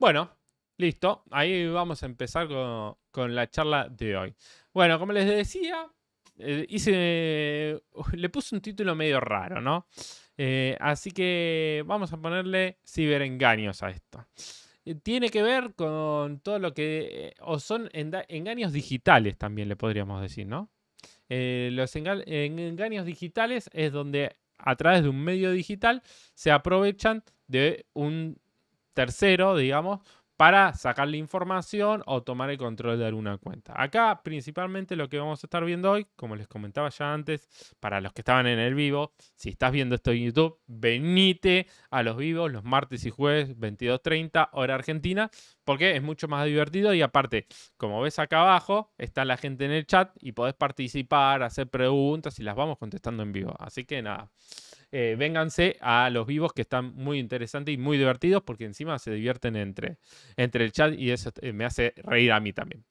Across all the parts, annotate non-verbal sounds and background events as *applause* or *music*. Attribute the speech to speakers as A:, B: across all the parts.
A: Bueno, listo. Ahí vamos a empezar con, la charla de hoy. Bueno, como les decía, eh, *laughs* le puse un título medio raro, ¿no? Eh, así que vamos a ponerle ciberengaños a esto. Eh, tiene que ver con todo lo que... o son engaños digitales también le podríamos decir, ¿no? los engaños digitales es donde a través de un medio digital se aprovechan de un tercero, digamos, para sacar la información o tomar el control de alguna cuenta. Acá principalmente lo que vamos a estar viendo hoy, como les comentaba ya antes, para los que estaban en el vivo, si estás viendo esto en YouTube, venite a los vivos los martes y jueves 22.30 hora argentina, porque es mucho más divertido y aparte, como ves acá abajo, está la gente en el chat y podés participar, hacer preguntas y las vamos contestando en vivo. Así que nada. Eh, vénganse a los vivos que están muy interesantes y muy divertidos porque encima se divierten entre, entre el chat y eso eh, me hace reír a mí también.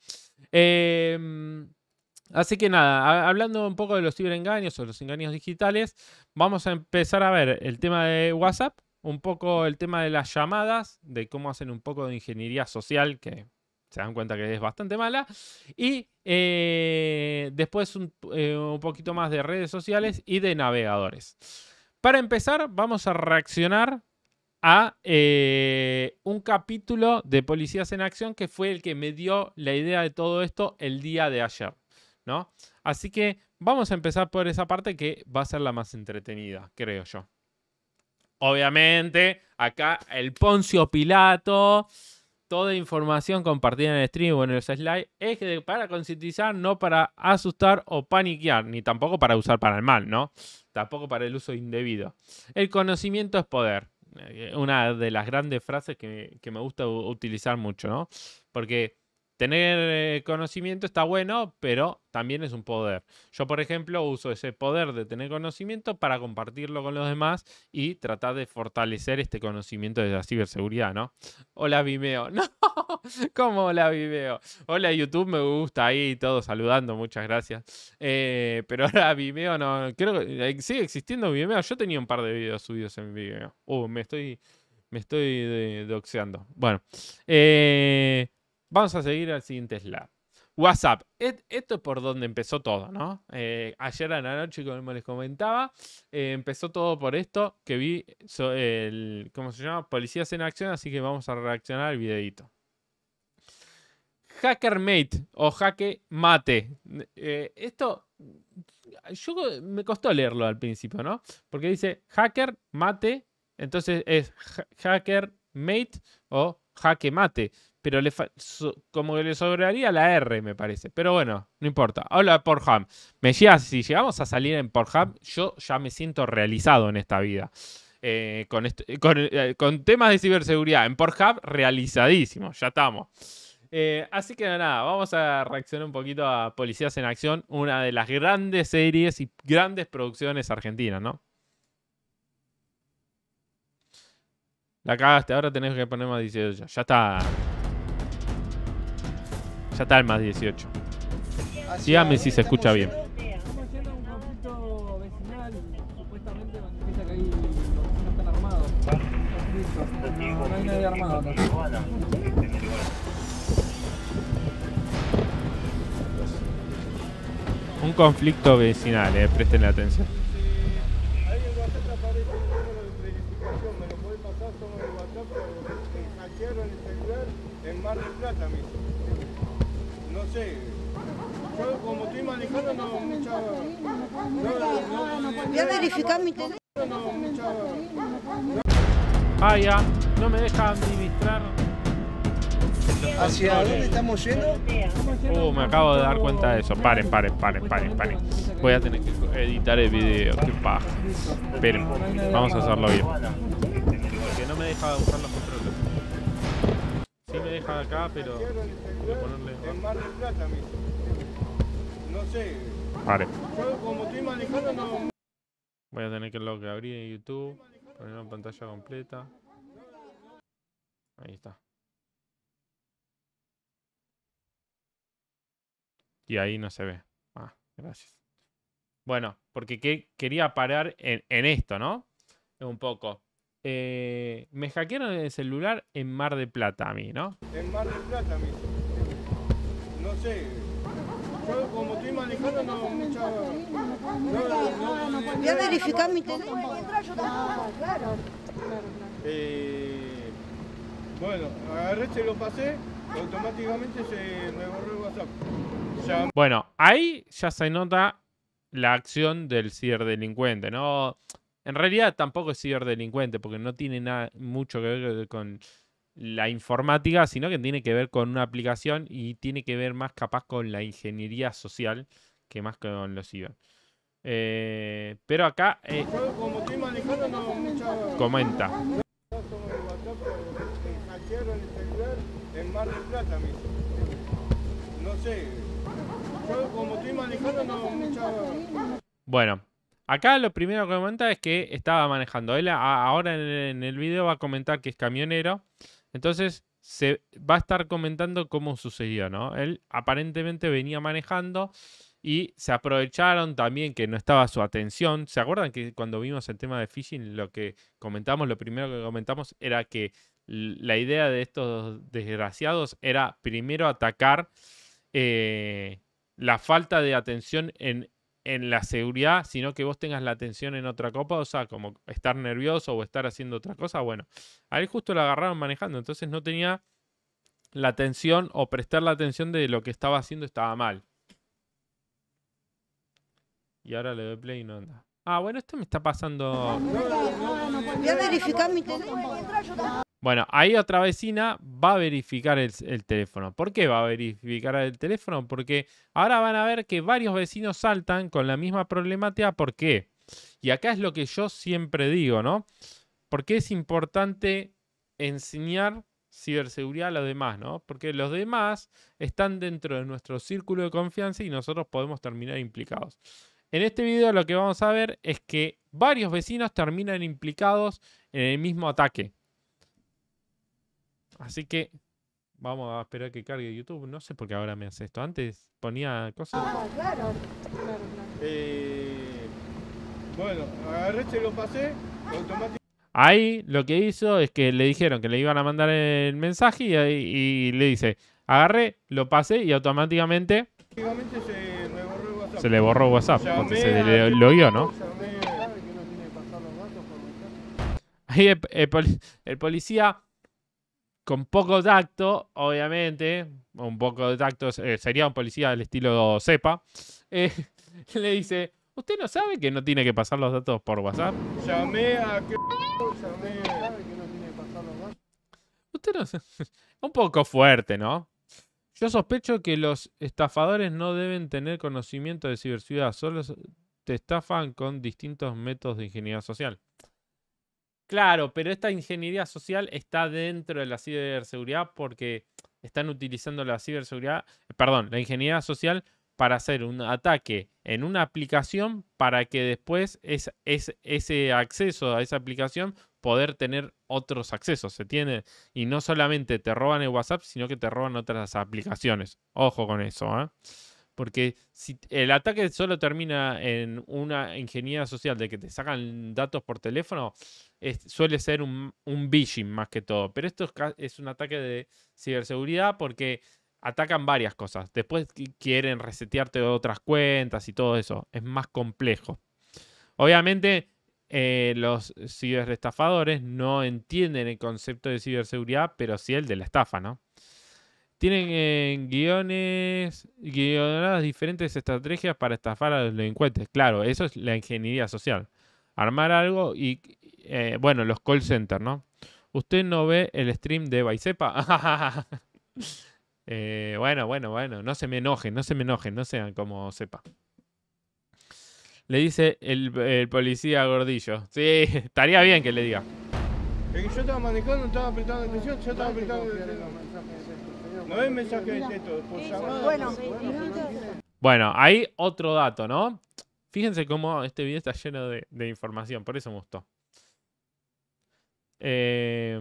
A: Em, así que nada, hablando un poco de los ciberengaños o los engaños digitales, vamos a empezar a ver el tema de WhatsApp, un poco el tema de las llamadas, de cómo hacen un poco de ingeniería social, que se dan cuenta que es bastante mala, y eh, después un, un poquito más de redes sociales y de navegadores. Para empezar, vamos a reaccionar a eh, un capítulo de Policías en Acción que fue el que me dio la idea de todo esto el día de ayer, ¿no? Así que vamos a empezar por esa parte que va a ser la más entretenida, creo yo. Obviamente, acá el Poncio Pilato, toda información compartida en el stream o en los slides es para concientizar, no para asustar o paniquear, ni tampoco para usar para el mal, ¿no? tampoco para el uso indebido. El conocimiento es poder. Eh, una de las grandes frases que, me gusta utilizar mucho, ¿no? Porque tener eh, conocimiento está bueno, pero también es un poder. Yo, por ejemplo, uso ese poder de tener conocimiento para compartirlo con los demás y tratar de fortalecer este conocimiento de la ciberseguridad, ¿no? Hola Vimeo. *laughs* No, ¿cómo hola Vimeo? Hola YouTube, me gusta ahí todos saludando, muchas gracias. Eh, pero ahora Vimeo no, creo que eh, sigue existiendo Vimeo. Yo tenía un par de videos subidos en Vimeo. Uh, me estoy, me estoy doxeando. Bueno, eh... Vamos a seguir al siguiente slide. WhatsApp. esto es por donde empezó todo, ¿no? Eh, ayer en la noche, como les comentaba, eh, empezó todo por esto que vi, el, ¿cómo se llama? Policías en acción, así que vamos a reaccionar al videito. Hackermate o Hacke Mate. Eh, esto yo me costó leerlo al principio, ¿no? Porque dice hacker mate, entonces es hacker mate o jaque mate pero le como que le sobraría la R, me parece. Pero bueno, no importa. Hola, de Pornhub. Me llega, si llegamos a salir en Pornhub, yo ya me siento realizado en esta vida. Eh, con, eh, con, temas de ciberseguridad en Pornhub, realizadísimo, ya estamos. Eh, así que nada, vamos a reaccionar un poquito a Policías en Acción, una de las grandes series y grandes producciones argentinas, ¿no? La cagaste, ahora tenés que poner más 18. Ya está. Ya está el más 18. Así si se escucha bien. Estamos haciendo un conflicto vecinal? Supuestamente eh,
B: manifesta que ahí los vecinos están armados. No hay nadie armado.
A: Un conflicto vecinal, presten la atención.
C: Hay el WhatsApp aparece un número de predificación, me lo puede pasar solo en el WhatsApp en el celular en Mar del Plata sé. Yo como estoy manejando no mucha... No, Voy a verificar mi teléfono.
A: Ah, ya. No me deja administrar. ¿Hacia dónde
D: estamos yendo? Uh, me acabo de dar
A: cuenta de eso. Paren, paren, paren, paren, paren. Voy a tener que editar el video. Qué paja.
D: Esperen, vamos a hacerlo bien. Porque
A: no me deja usar los me deja acá, pero... Ponerle...
C: En Mar Plata, No sé. Vale.
A: Voy a tener que lo que abrir en YouTube. Poner una pantalla completa. Ahí está. Y ahí no se ve. Ah, gracias. Bueno, porque quería parar en, esto, ¿no? Un poco. Eh, me hackearon el celular en Mar de Plata a mí, ¿no?
C: En Mar de Plata a mí. No sé. Yo como estoy manejando no Voy a verificar mi teléfono. no, ah, claro. Eh, bueno, agarré, se lo pasé, automáticamente se me borró el WhatsApp. Bueno,
A: ahí ya se nota la acción del ciberdelincuente, ¿no? En realidad tampoco es ciberdelincuente, porque no tiene nada, mucho que ver con la informática, sino que tiene que ver con una aplicación y tiene que ver más capaz con la ingeniería social que más con los ciber. Eh, pero acá eh, comenta. Bueno, Acá lo primero que comenta es que estaba manejando. Él ahora en el video va a comentar que es camionero. Entonces se va a estar comentando cómo sucedió, ¿no? Él aparentemente venía manejando y se aprovecharon también que no estaba su atención. ¿Se acuerdan que cuando vimos el tema de phishing lo que comentamos, lo primero que comentamos era que la idea de estos desgraciados era primero atacar eh, la falta de atención en en la seguridad, sino que vos tengas la atención en otra copa, o sea, como estar nervioso o estar haciendo otra cosa. Bueno, ahí justo la agarraron manejando, entonces no tenía la atención o prestar la atención de lo que estaba haciendo estaba mal. Y ahora le doy play y no anda. Ah, bueno, esto me está pasando.
E: Voy a verificar mi teléfono.
A: Bueno, ahí otra vecina va a verificar el, teléfono. ¿Por qué va a verificar el teléfono? Porque ahora van a ver que varios vecinos saltan con la misma problemática. ¿Por qué? Y acá es lo que yo siempre digo, ¿no? Porque es importante enseñar ciberseguridad a los demás, ¿no? Porque los demás están dentro de nuestro círculo de confianza y nosotros podemos terminar implicados. En este video lo que vamos a ver es que varios vecinos terminan implicados en el mismo ataque. Así que vamos a esperar que cargue YouTube. No sé por qué ahora me hace esto. Antes ponía cosas.
C: Ah, claro, eh, bueno, agarré, se lo pasé
A: Ahí lo que hizo es que le dijeron que le iban a mandar el mensaje y, le dice, agarré, lo pasé y automáticamente... se borró WhatsApp. le borró WhatsApp, se le, lo vio, ¿no? Ahí el policía con poco tacto, obviamente, un poco de tacto, eh, sería un policía del estilo cepa, eh, *laughs* le dice, ¿usted no sabe que no tiene que pasar los datos por WhatsApp?
C: Llamé a... Que... no tiene que pasar los datos?
A: Usted no sabe? *laughs* un poco fuerte, ¿no? Yo sospecho que los estafadores no deben tener conocimiento de ciberseguridad. solo te estafan con distintos métodos de ingeniería social. Claro, pero esta ingeniería social está dentro de la ciberseguridad porque están utilizando la ciberseguridad, eh, perdón, la ingeniería social para hacer un ataque en una aplicación para que después ese acceso a esa aplicación poder tener otros accesos, ¿se tiene? Y no solamente te roban el WhatsApp, sino que te roban otras aplicaciones. Ojo con eso, ¿eh? Porque si el ataque solo termina en una ingeniería social de que te sacan datos por teléfono, suele ser un, un phishing más que todo. Pero esto es, un ataque de ciberseguridad porque atacan varias cosas. Después quieren resetearte otras cuentas y todo eso. Es más complejo. Obviamente, eh, los ciberestafadores no entienden el concepto de ciberseguridad, pero sí el de la estafa, ¿no? Tienen en eh, guiones, guionadas diferentes estrategias para estafar a los delincuentes. Claro, eso es la ingeniería social. Armar algo y, eh, bueno, los call centers, ¿no? Usted no ve el stream de Baisepa. *laughs* Eh, bueno, bueno, bueno, no se me enojen, no se me enojen, no sean como sepa. Le dice el, policía gordillo. Sí, estaría bien que le diga.
C: yo estaba manejando estaba apretando atención, yo estaba apretando no hay mensaje de texto, por
A: Bueno, hay otro dato, ¿no? Fíjense cómo este video está lleno de, información, por eso me gustó. Eh,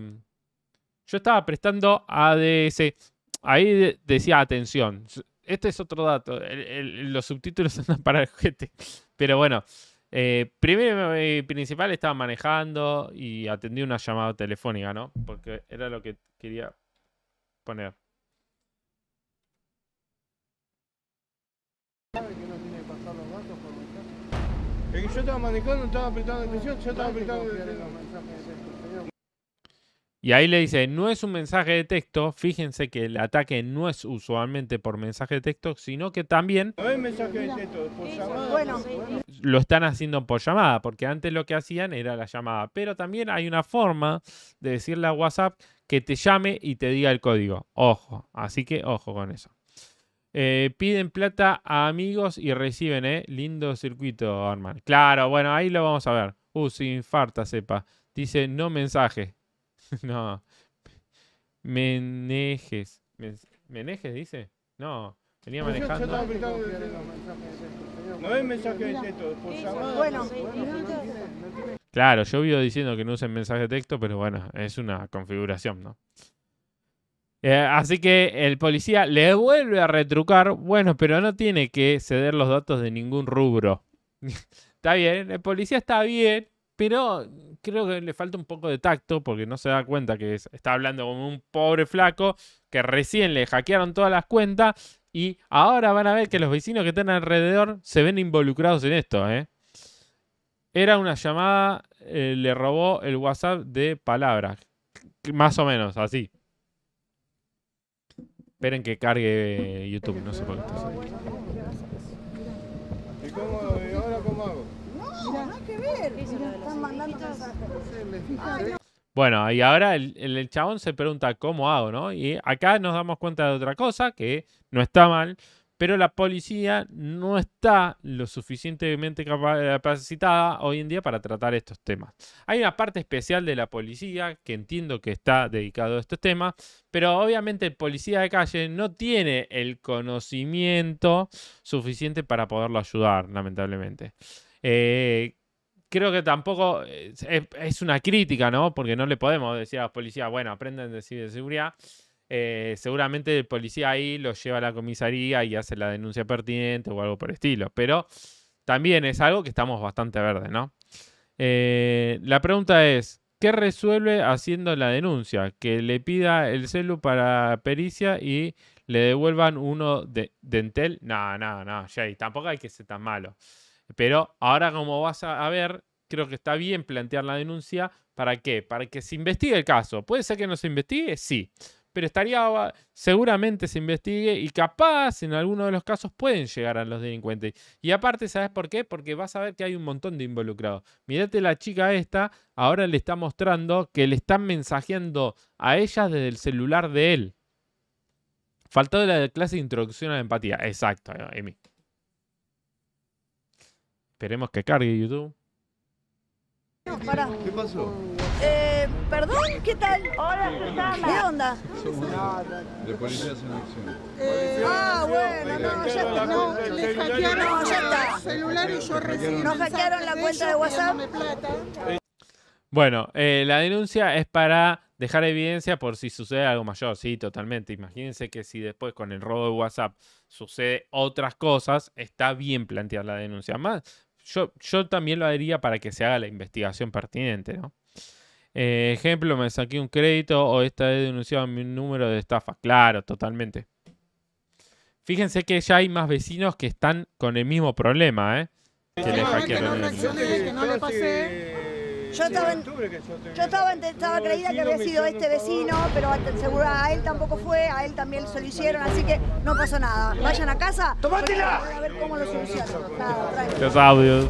A: yo estaba prestando ADS. Ahí decía atención. Este es otro dato. los subtítulos *laughs* andan para el juguete. Pero bueno, eh, primero y eh, principal estaba manejando y atendí una llamada telefónica, ¿no? Porque era lo que quería poner. Y ahí le dice, no es un mensaje de texto, fíjense que el ataque no es usualmente por mensaje de texto, sino que también lo están haciendo por llamada, porque antes lo que hacían era la llamada. Pero también hay una forma de decirle a WhatsApp que te llame y te diga el código. Ojo, así que ojo con eso. Eh, piden plata a amigos y reciben, ¿eh? Lindo circuito, Arman. Claro, bueno, ahí lo vamos a ver. Uh, sin infarta, sepa. Dice no mensaje. *laughs* no. Menejes. ¿Menejes dice? No. Venía manejando.
C: No es mensaje de texto, por favor. Bueno,
A: claro, yo vivo diciendo que no usen mensaje de texto, pero bueno, es una configuración, ¿no? Eh, así que el policía le vuelve a retrucar, bueno, pero no tiene que ceder los datos de ningún rubro. *laughs* está bien, el policía está bien, pero creo que le falta un poco de tacto porque no se da cuenta que está hablando con un pobre flaco que recién le hackearon todas las cuentas y ahora van a ver que los vecinos que están alrededor se ven involucrados en esto. ¿eh? Era una llamada, eh, le robó el WhatsApp de palabras, más o menos así. Esperen que cargue YouTube, no sé por qué Bueno, y ahora el, el, chabón se pregunta cómo hago, ¿no? Y acá nos damos cuenta de otra cosa que no está mal, pero la policía no está lo suficientemente capacitada hoy en día para tratar estos temas. Hay una parte especial de la policía que entiendo que está dedicado a estos temas, pero obviamente el policía de calle no tiene el conocimiento suficiente para poderlo ayudar, lamentablemente. Eh, creo que tampoco eh, es, una crítica, ¿no? Porque no le podemos decir a la policías, bueno, aprenden de ciberseguridad. seguridad eh, seguramente el policía ahí lo lleva a la comisaría y hace la denuncia pertinente o algo por el estilo. Pero también es algo que estamos bastante verde, ¿no? Eh, la pregunta es, ¿qué resuelve haciendo la denuncia? Que le pida el celu para pericia y le devuelvan uno de dentel. No, no, no, Jay, tampoco hay que ser tan malo. Pero ahora como vas a, a ver, creo que está bien plantear la denuncia. ¿Para qué? Para que se investigue el caso. ¿Puede ser que no se investigue? Sí pero estaría seguramente se investigue y capaz en alguno de los casos pueden llegar a los delincuentes. Y aparte, ¿sabes por qué? Porque vas a ver que hay un montón de involucrados. Mirate la chica esta, ahora le está mostrando que le están mensajeando a ella desde el celular de él. Faltó de la clase de introducción a la empatía. Exacto, Emi. Esperemos que cargue YouTube.
E: Para. ¿Qué pasó? Eh, perdón, ¿qué tal? Hola, Susana. ¿Qué onda?
F: De Policía Sin Acción.
E: Eh, ah, ah, bueno, no, ya está. No, le hackearon no, celular y yo recibí. Nos hackearon la cuenta de WhatsApp.
A: Bueno, eh, la denuncia es para dejar evidencia por si sucede algo mayor. Sí, totalmente. Imagínense que si después con el robo de WhatsApp sucede otras cosas, está bien plantear la denuncia. Más, yo, también lo haría para que se haga la investigación pertinente, ¿no? Eh, ejemplo, me saqué un crédito o esta he denunciado mi número de estafa. Claro, totalmente. Fíjense que ya hay más vecinos que están con el mismo problema, ¿eh?
C: Yo estaba, creída que había sido este vecino, pero seguro a
E: él tampoco fue, a él también se lo hicieron, así que no pasó nada. Vayan a casa, ¡Tomátela! a ver cómo lo solucionan.
C: Los audios.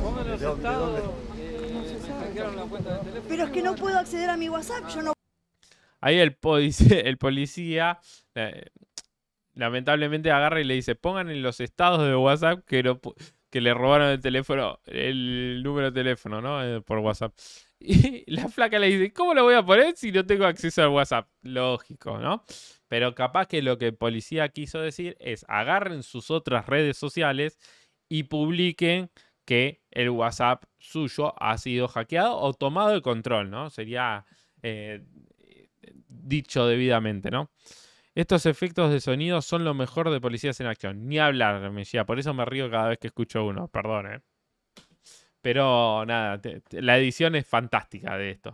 E: Pero es que no puedo acceder a mi WhatsApp, yo no
A: Ahí el policía, *laughs* el policía eh, lamentablemente agarra y le dice, pongan en los estados de WhatsApp que, que le robaron el teléfono, el número de teléfono, ¿no? Eh, por WhatsApp. *laughs* Y la flaca le dice, ¿cómo lo voy a poner si no tengo acceso al WhatsApp? Lógico, ¿no? Pero capaz que lo que policía quiso decir es agarren sus otras redes sociales y publiquen que el WhatsApp suyo ha sido hackeado o tomado el control, ¿no? Sería eh, dicho debidamente, ¿no? Estos efectos de sonido son lo mejor de policías en acción. Ni hablar, me decía. Por eso me río cada vez que escucho uno. Perdón, ¿eh? Pero nada, la edición es fantástica de esto.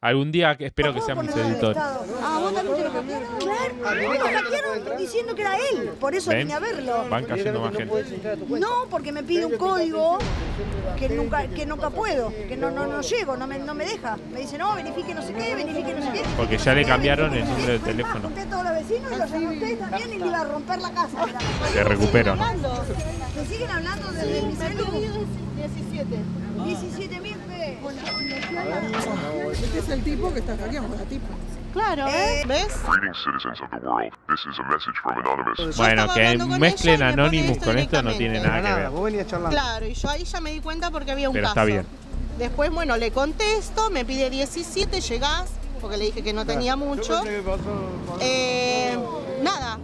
A: Algún día espero que sea mi editores.
C: Ah,
E: vos también te lo cambiaron. Claro, me lo cambiaron diciendo que era él. Por eso tenía vine a verlo. Van cayendo más gente. No, porque me pide un código que nunca, puedo, que no, no, llego, no me, deja. Me dice, no, verifique no sé qué, verifique no sé qué.
A: Porque ya le cambiaron el número de teléfono. Junté
E: a todos los vecinos y los también y le iba a romper la casa. Te recupero. ¿no? siguen hablando de mi celular. 17. 17 ah. mil
G: ah, Este es el tipo que está hackeando, la tipa. Claro, eh, ¿ves?
A: Bueno, que mezclen Anonymous con esto no tiene nada
C: que
G: ver. Claro, y yo ahí ya me di cuenta porque había un Pero está bien. Después, bueno, le contesto, me pide 17, llegás, porque le dije que no tenía mucho. Eh, nada,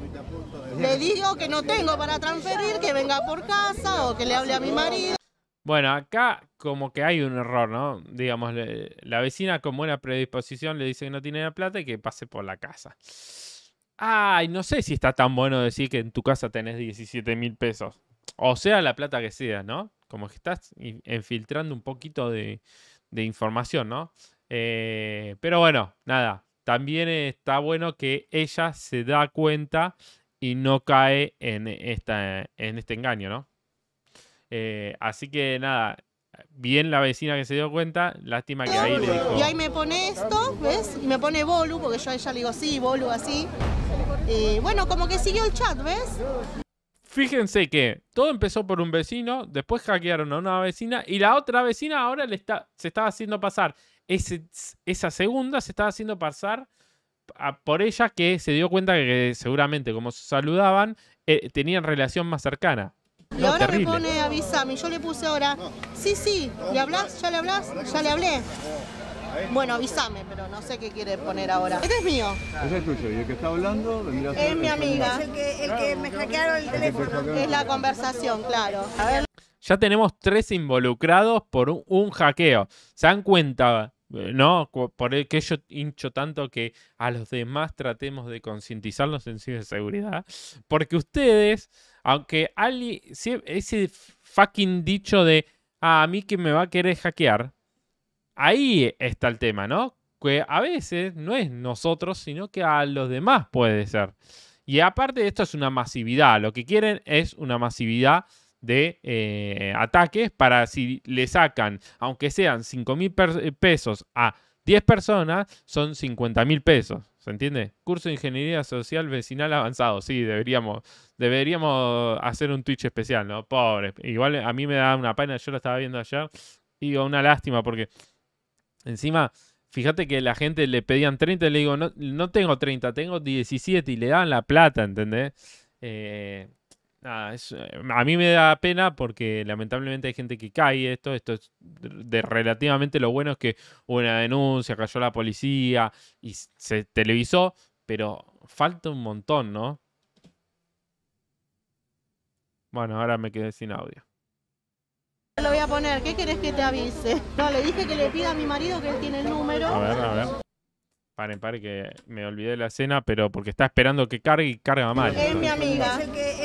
G: le digo que no tengo para transferir, que venga por casa o que le hable a mi marido
A: bueno, acá como que hay un error, ¿no? Digamos, la vecina con buena predisposición le dice que no tiene la plata y que pase por la casa. Ay, no sé si está tan bueno decir que en tu casa tenés 17 mil pesos. O sea, la plata que sea, ¿no? Como que estás infiltrando un poquito de, información, ¿no? Eh, pero bueno, nada. También está bueno que ella se da cuenta y no cae en, esta, en este engaño, ¿no? Eh, así que nada, bien la vecina que se dio cuenta, lástima que ahí le dijo... Y ahí
G: me pone esto, ¿ves? Y me pone Bolu, porque yo a ella le digo sí, Bolu, así. Eh, bueno, como que siguió el chat, ¿ves?
A: Fíjense que todo empezó por un vecino, después hackearon a una vecina y la otra vecina ahora le está, se estaba haciendo pasar. esa segunda se estaba haciendo pasar por ella que se dio cuenta que, seguramente como saludaban, eh, tenían relación más cercana.
G: Y ahora me pone avisame, yo le puse ahora, sí, sí, ¿le hablas? ¿Ya le hablas? ¿Ya le hablé? Bueno, avísame, pero no sé qué quiere poner ahora. Este es mío.
C: Ese es tuyo, y el que está hablando vendría a ser Es mi amiga.
G: Es el que, me hackearon el teléfono. Es la conversación, claro. A ver.
A: Ya tenemos tres involucrados por un, hackeo. ¿Se dan cuenta eh, ¿no? Por el que yo hincho tanto que a los demás tratemos de concientizarlos en ciberseguridad. Porque ustedes aunque ese fucking dicho de ah, a mí que me va a querer hackear, ahí está el tema, ¿no? Que a veces no es nosotros, sino que a los demás puede ser. Y aparte de esto es una masividad, lo que quieren es una masividad de eh, ataques para si le sacan, aunque sean 5 eh, mil pesos a 10 personas, son 50 mil pesos. ¿Se entiende? Curso de Ingeniería Social Vecinal Avanzado. Sí, deberíamos, deberíamos hacer un Twitch especial, ¿no? Pobre. Igual a mí me da una pena, yo lo estaba viendo ayer. Y digo, una lástima porque encima, fíjate que la gente le pedían 30 y le digo, no, tengo 30, tengo 17 y le daban la plata, ¿entendés? Eh, eh, a mí me da pena porque lamentablemente hay gente que cae esto. Esto es de relativamente lo bueno es que hubo una denuncia, cayó la policía y se televisó, pero falta un montón, ¿no? Bueno, ahora me quedé sin audio.
G: Lo voy a poner, ¿qué querés que te avise? No, *laughs* le dije que le pida a mi marido que él tiene el número. A ver, a ver.
A: Paren, paren, que me olvidé de la cena, pero porque está esperando que cargue y carga mal. Es mi
G: amiga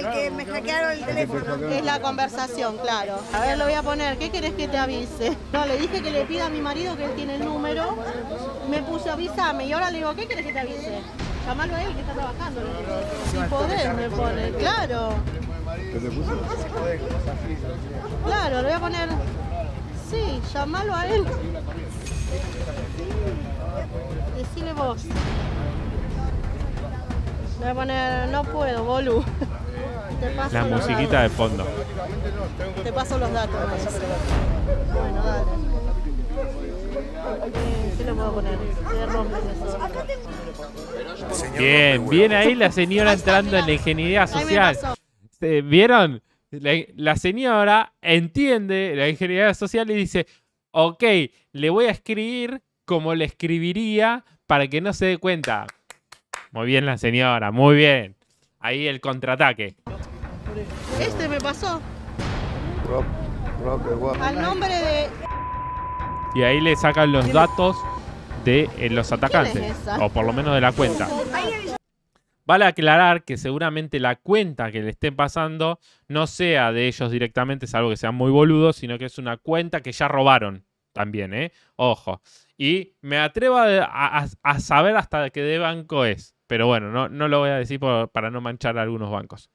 G: que me hackearon el teléfono. Es la conversación, claro. A ver, lo voy a poner. ¿Qué querés que te avise? No, le dije que le pida a mi marido que él tiene el número. Me puso avisame y ahora le digo, ¿qué querés que te avise? Llamalo a él que está trabajando. Sin poder, me pone. Claro. Claro, le voy a poner. Sí, llamalo a él. Decile vos. Le voy a poner, no puedo, bolu la musiquita de fondo. Te paso los datos. Bien, viene ahí la
A: señora entrando en la ingeniería social. Eh, ¿Vieron? la señora entiende la ingeniería social y dice, ok, le voy a escribir como le escribiría para que no se dé cuenta. Muy bien la señora, muy bien. Ahí el contraataque.
G: Este, este me pasó. Al nombre de.
A: Y ahí le sacan los datos de eh, los atacantes. o por lo menos de la cuenta. Vale aclarar que seguramente la cuenta que le estén pasando no sea de ellos directamente, salvo que sean muy boludos, sino que es una cuenta que ya robaron también, ¿eh? Ojo. Y me atrevo a, saber hasta qué de banco es. Pero bueno, no, lo voy a decir para no manchar algunos bancos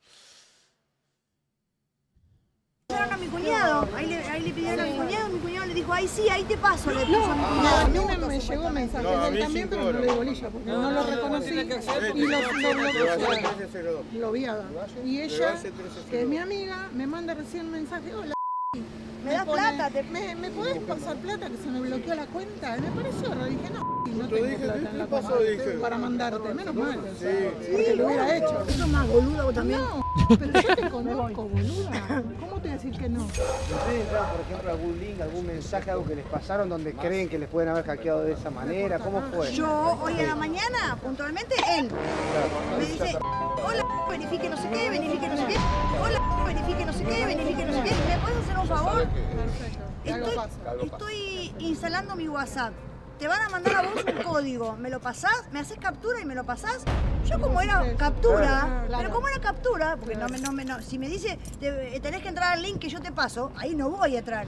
E: a mi cuñado, ahí le, ahí le pidieron a mi cuñado mi cuñado le dijo, ahí sí, ahí te paso. Le no, a mi cuñado. a mí
G: me, me llegó mensaje también, pero no le di bolilla porque no, lo reconocí y lo, lo, lo vi a Y ella, que es mi amiga, me manda recién mensaje, hola. Me da plata, ¿Me, puedes podés pasar plata que se me bloqueó la cuenta? Me pareció raro, dije no. No tengo dije, plata
B: en la paso para, mandarte, menos mal. Sí, sí porque lo hubiera hecho. Eso
E: más boluda vos también. No, pero yo te *laughs* conozco, boluda. ¿Cómo te decir que no? ¿Ustedes
H: entraron, por ejemplo, algún link, algún mensaje, algo que les pasaron donde creen que les pueden haber hackeado de esa manera? ¿Cómo fue? Yo, hoy a la
E: mañana, puntualmente, él me dice, hola, verifique no sé qué, verifique no sé qué. Hola, verifique no sé qué, verifique no sé qué. ¿Me puedes hacer un favor? Estoy, estoy instalando mi WhatsApp. Te van a mandar a vos un código. ¿Me lo pasás? ¿Me haces captura y me lo pasás? Yo como era captura, pero como era captura, porque no me, no, me, no si me dice eh, tenés que entrar al link que yo te paso, ahí no voy a entrar.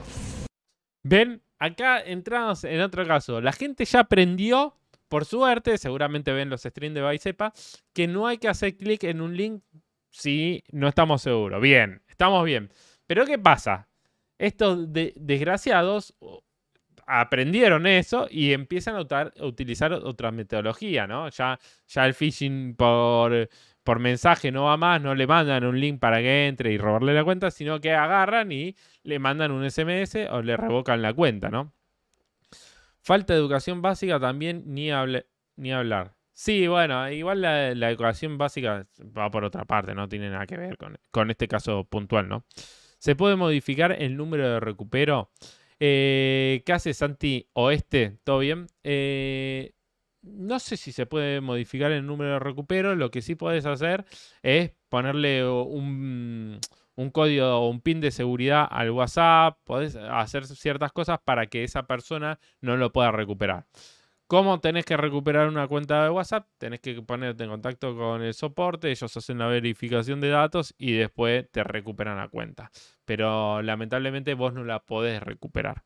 A: Ven, acá entramos en otro caso. La gente ya aprendió por suerte, seguramente ven los streams de Vicepa, que no hay que hacer clic en un link si no estamos seguros. Bien, estamos bien. Pero ¿qué pasa? Estos desgraciados aprendieron eso y empiezan a, utilizar otra metodología, ¿no? Ya, ya el phishing por, por mensaje no va más, no le mandan un link para que entre y robarle la cuenta, sino que agarran y le mandan un SMS o le revocan la cuenta, ¿no? Falta de educación básica también, ni, hable, ni hablar. Sí, bueno, igual la, educación básica va por otra parte, no tiene nada que ver con, este caso puntual, ¿no? ¿Se puede modificar el número de recupero? Eh, ¿Qué hace Santi Oeste? ¿Todo bien? Eh, no sé si se puede modificar el número de recupero. Lo que sí puedes hacer es ponerle un, un código o un pin de seguridad al WhatsApp, podés hacer ciertas cosas para que esa persona no lo pueda recuperar. ¿Cómo tenés que recuperar una cuenta de WhatsApp? Tenés que ponerte en contacto con el soporte, ellos hacen la verificación de datos y después te recuperan la cuenta. Pero lamentablemente vos no la podés recuperar.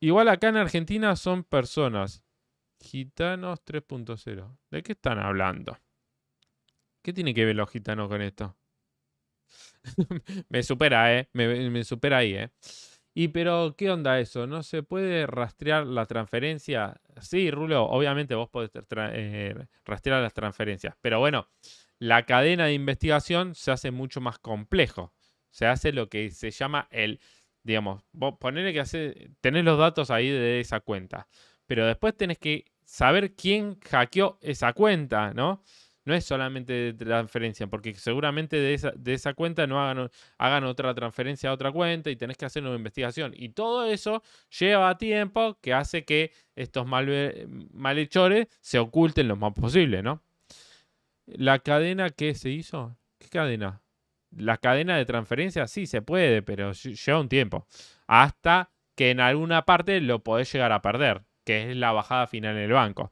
A: Igual acá en Argentina son personas. Gitanos 3.0. ¿De qué están hablando? ¿Qué tiene que ver los gitanos con esto? *laughs* me supera, ¿eh? Me, supera ahí, ¿eh? Y pero, ¿qué onda eso? ¿No se puede rastrear la transferencia? Sí, Rulo, obviamente vos podés eh, rastrear las transferencias, pero bueno, la cadena de investigación se hace mucho más complejo. Se hace lo que se llama el, digamos, vos que hacer, tener los datos ahí de esa cuenta, pero después tenés que saber quién hackeó esa cuenta, ¿no? no es solamente de transferencia, porque seguramente de esa, cuenta no hagan, otra transferencia a otra cuenta y tenés que hacer una investigación. Y todo eso lleva tiempo que hace que estos eh, malhechores se oculten lo más posible, ¿no? La cadena que se hizo, ¿qué cadena? La cadena de transferencia sí se puede, pero lleva un tiempo. Hasta que en alguna parte lo podés llegar a perder, que es la bajada final en el banco.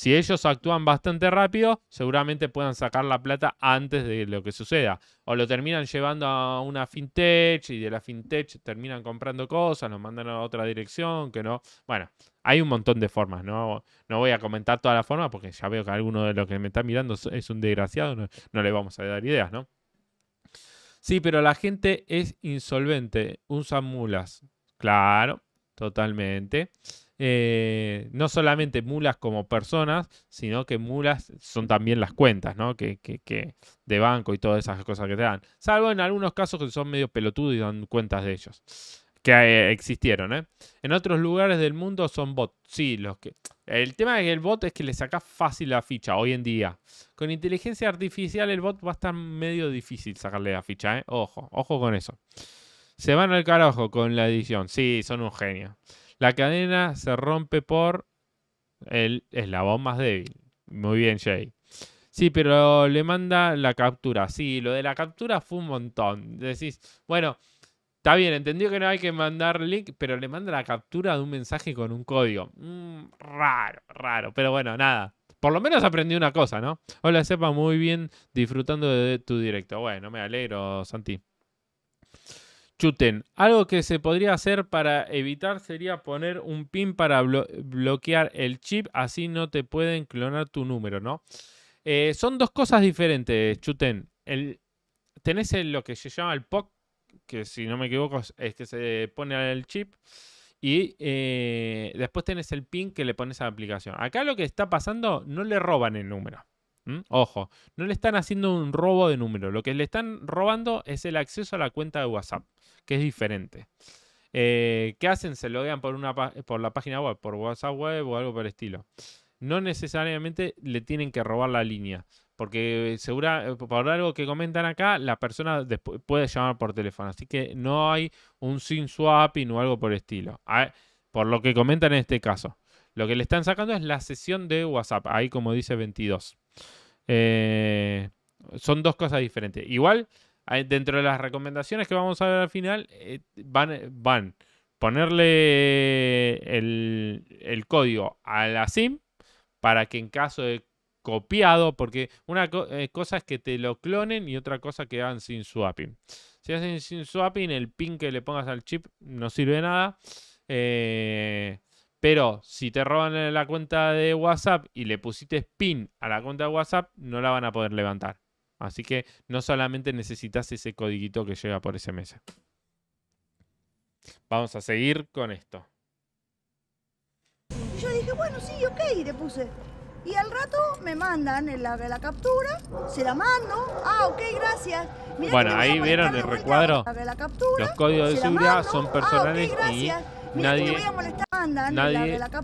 A: Si ellos actúan bastante rápido, seguramente puedan sacar la plata antes de lo que suceda. O lo terminan llevando a una fintech y de la fintech terminan comprando cosas, nos mandan a otra dirección, que no. Bueno, hay un montón de formas, ¿no? No voy a comentar todas las formas porque ya veo que alguno de los que me está mirando es un desgraciado, no, le vamos a dar ideas, ¿no? Sí, pero la gente es insolvente, usan mulas. Claro, totalmente. Eh, no solamente mulas como personas, sino que mulas son también las cuentas, ¿no? Que, de banco y todas esas cosas que te dan. Salvo en algunos casos que son medio pelotudos y dan cuentas de ellos. Que eh, existieron, ¿eh? En otros lugares del mundo son bots. Sí, los que. El tema del es bot es que le sacas fácil la ficha hoy en día. Con inteligencia artificial el bot va a estar medio difícil sacarle la ficha, ¿eh? Ojo, ojo con eso. Se van al carajo con la edición. Sí, son un genio. La cadena se rompe por el eslabón más débil. Muy bien, Jay. Sí, pero le manda la captura. Sí, lo de la captura fue un montón. Decís, bueno, está bien, entendió que no hay que mandar link, pero le manda la captura de un mensaje con un código. Mm, raro, raro. Pero bueno, nada. Por lo menos aprendí una cosa, ¿no? Hola, sepa muy bien disfrutando de tu directo. Bueno, me alegro, Santi chuten. Algo que se podría hacer para evitar sería poner un pin para bloquear el chip, así no te pueden clonar tu número, ¿no? Eh, son dos cosas diferentes, chuten. El, tenés lo que se llama el POC, que si no me equivoco es que se pone al chip. Y eh, después tenés el pin que le pones a la aplicación. Acá lo que está pasando, no le roban el número. Ojo, no le están haciendo un robo de número. Lo que le están robando es el acceso a la cuenta de WhatsApp que es diferente. Eh, ¿Qué hacen? Se loguean por, una, por la página web, por WhatsApp web o algo por el estilo. No necesariamente le tienen que robar la línea, porque eh, segura, eh, por algo que comentan acá, la persona después puede llamar por teléfono. Así que no hay un SIM swapping o algo por el estilo. por lo que comentan en este caso. Lo que le están sacando es la sesión de WhatsApp, ahí como dice 22. son dos cosas diferentes. Igual dentro de las recomendaciones que vamos a ver al final, eh, van, van ponerle eh, el, código a la SIM para que en caso de copiado, porque una eh, cosa es que te lo clonen y otra cosa que hagan sin swapping. Si hacen sin swapping, el pin que le pongas al chip no sirve de nada. pero si te roban la cuenta de WhatsApp y le pusiste pin a la cuenta de WhatsApp, no la van a poder levantar. Así que no solamente necesitas ese codiguito que llega por SMS. Vamos a seguir con esto.
E: Y yo dije, bueno, sí, ok, le puse. Y al rato me mandan la, la captura, se la mando. Ah, ok, gracias.
A: bueno, ahí vieron el recuadro.
E: los códigos de seguridad son ah, personales y nadie,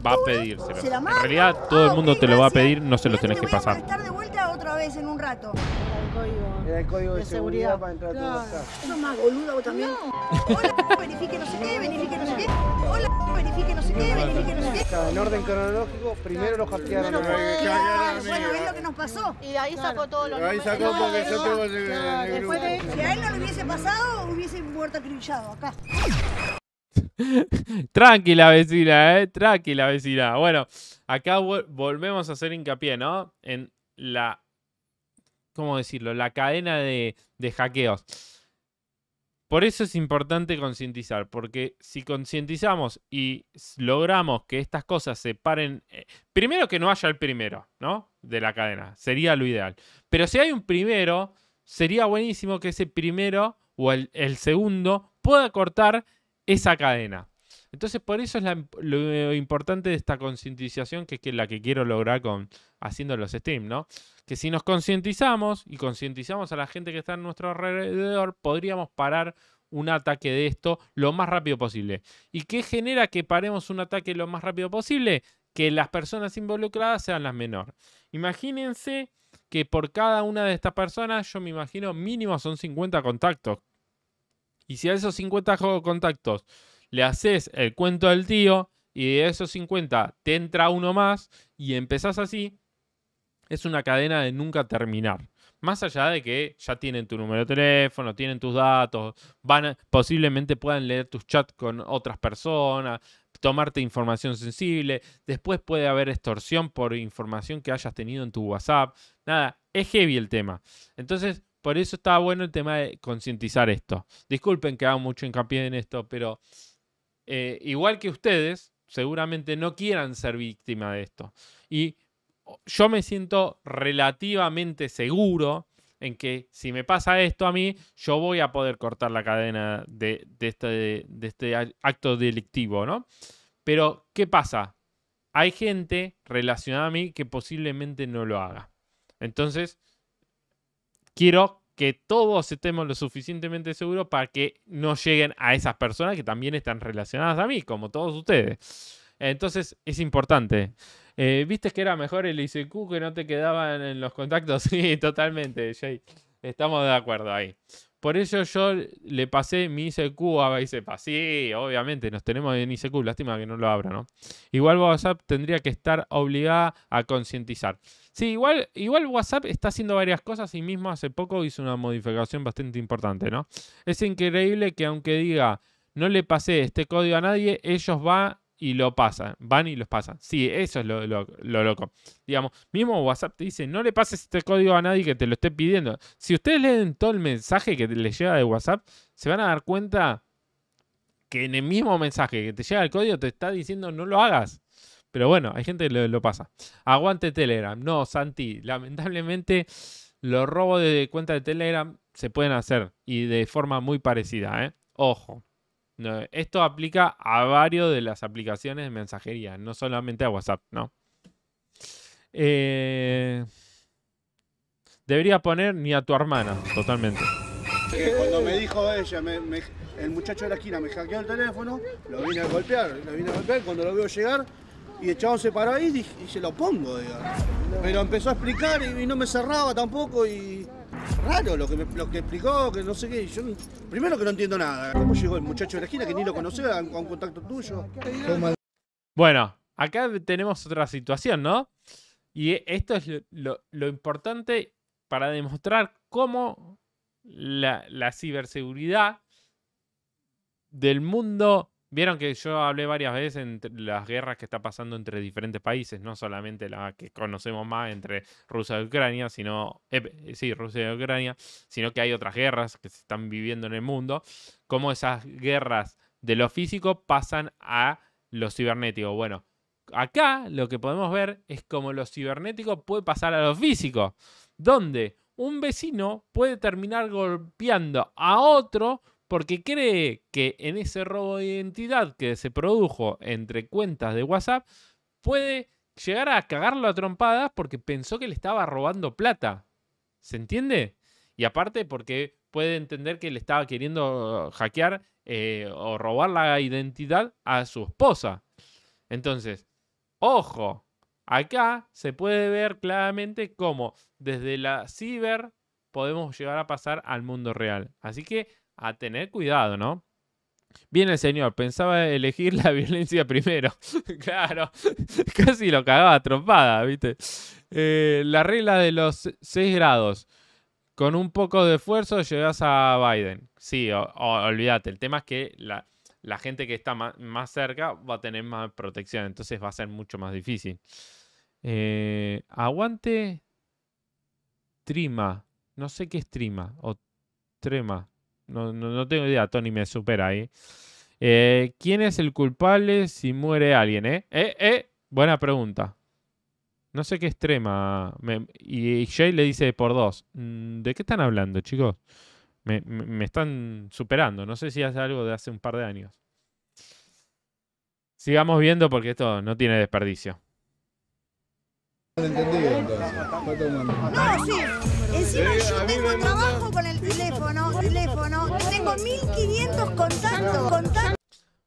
A: va a pedírselo. en realidad todo el ah, mundo te lo va a pedir, no se lo tenés que pasar. Voy a de
E: vuelta otra vez en un rato. Era el código de, seguridad. para entrar a tu casa. es más boludo,
D: también. Hola, verifique no
E: sé qué, verifique no sé qué. Hola, verifique no sé qué, verifique no sé qué. en orden
D: cronológico, primero lo hackearon. bueno, es pues, lo que
E: nos pasó. Y de ahí sacó todo lo que sacó porque yo tengo Si a él no le hubiese pasado, hubiese muerto acribillado acá.
A: *laughs* tranquila vecina, eh, tranquila vecina. Bueno, acá volvemos a hacer hincapié, ¿no? En la, ¿cómo decirlo? La cadena de, hackeos. Por eso es importante concientizar, porque si concientizamos y logramos que estas cosas se paren, eh, primero que no haya el primero, ¿no? De la cadena, sería lo ideal. Pero si hay un primero, sería buenísimo que ese primero o el, el segundo pueda cortar esa cadena. Entonces, por eso es lo importante de esta concientización, que es la que quiero lograr con haciendo los steam, ¿no? Que si nos concientizamos y concientizamos a la gente que está en nuestro alrededor, podríamos parar un ataque de esto lo más rápido posible. ¿Y qué genera que paremos un ataque lo más rápido posible? Que las personas involucradas sean las menores. Imagínense que por cada una de estas personas, yo me imagino mínimo son 50 contactos y si a esos 50 contactos le haces el cuento del tío y de esos 50 te entra uno más y empezás así, es una cadena de nunca terminar. Más allá de que ya tienen tu número de teléfono, tienen tus datos, van posiblemente puedan leer tus chats con otras personas, tomarte información sensible, después puede haber extorsión por información que hayas tenido en tu WhatsApp. Nada, es heavy el tema. Entonces, por eso está bueno el tema de concientizar esto. Disculpen que hago mucho hincapié en esto, pero eh, igual que ustedes, seguramente no quieran ser víctima de esto. Y yo me siento relativamente seguro en que si me pasa esto a mí, yo voy a poder cortar la cadena de, este, de este acto delictivo, ¿no? Pero, ¿qué pasa? Hay gente relacionada a mí que posiblemente no lo haga. Entonces, quiero que todos estemos lo suficientemente seguros para que no lleguen a esas personas que también están relacionadas a mí, como todos ustedes. Entonces es importante. Eh, ¿Viste que era mejor el ICQ que no te quedaban en los contactos? *laughs* Sí, totalmente, Jay. Estamos de acuerdo ahí. Por eso yo le pasé mi ICQ a Vicepa. Sí, obviamente, nos tenemos en ICQ. Lástima que no lo abra, ¿no? Igual WhatsApp tendría que estar obligada a concientizar. Sí, igual, igual WhatsApp está haciendo varias cosas y mismo hace poco hizo una modificación bastante importante, ¿no? Es increíble que aunque diga no le pasé este código a nadie, ellos van y lo pasan, van y los pasan. Sí, eso es lo, loco. Digamos, mismo WhatsApp te dice, no le pases este código a nadie que te lo esté pidiendo. Si ustedes leen todo el mensaje que les llega de WhatsApp, se van a dar cuenta que en el mismo mensaje que te llega el código te está diciendo no lo hagas. Pero bueno, hay gente que lo, pasa. Aguante Telegram. No, Santi, lamentablemente los robos de cuenta de Telegram se pueden hacer y de forma muy parecida, ¿eh? Ojo. esto aplica a varios de las aplicaciones de mensajería, no solamente a WhatsApp, ¿no? Eh, debería poner ni a tu hermana, totalmente.
I: Cuando me dijo ella, el muchacho de la esquina me hackeó el teléfono, lo vine a golpear, lo vine a golpear, cuando lo veo llegar, y el para paró ahí y, dije, se lo pongo, digamos. Pero empezó a explicar y, no me cerraba tampoco y... Raro lo que, me, lo que explicó, que no sé qué. Yo, primero que no entiendo nada. ¿Cómo llegó el muchacho de la esquina que ni lo conocía a un contacto tuyo?
A: Bueno, acá tenemos otra situación, ¿no? Y esto es lo, importante para demostrar cómo la, la ciberseguridad del mundo Vieron que yo hablé varias veces entre las guerras que está pasando entre diferentes países, no solamente la que conocemos más entre Rusia y Ucrania, sino eh, sí, Rusia y Ucrania, sino que hay otras guerras que se están viviendo en el mundo, cómo esas guerras de lo físico pasan a lo cibernético. Bueno, acá lo que podemos ver es cómo lo cibernético puede pasar a lo físico, donde un vecino puede terminar golpeando a otro porque cree que en ese robo de identidad que se produjo entre cuentas de WhatsApp puede llegar a cagarlo a trompadas porque pensó que le estaba robando plata. ¿Se entiende? Y aparte porque puede entender que le estaba queriendo hackear eh, o robar la identidad a su esposa. Entonces, ojo, acá se puede ver claramente cómo desde la ciber podemos llegar a pasar al mundo real. Así que a tener cuidado, ¿no? Viene el señor, pensaba elegir la *laughs* violencia primero. *laughs* claro, *laughs* casi lo cagaba atropada, ¿viste? Eh, la regla de los 6 grados. Con un poco de esfuerzo llegas a Biden. Sí, olvídate. El tema es que la, gente que está más, cerca va a tener más protección, entonces va a ser mucho más difícil. Eh, aguante Trima. No sé qué es Trima o Trema. No, tengo idea, Tony me supera ahí. Eh, ¿Quién es el culpable si muere alguien? Eh? eh, eh buena pregunta. No sé qué extrema. y Jay le dice por dos. Mm, ¿De qué están hablando, chicos? Me, me están superando. No sé si es algo de hace un par de años. Sigamos viendo porque esto no tiene desperdicio.
B: No lo No, sí.
E: Encima eh, yo tengo trabajo con el teléfono, teléfono. Tengo 1500 contactos, contactos.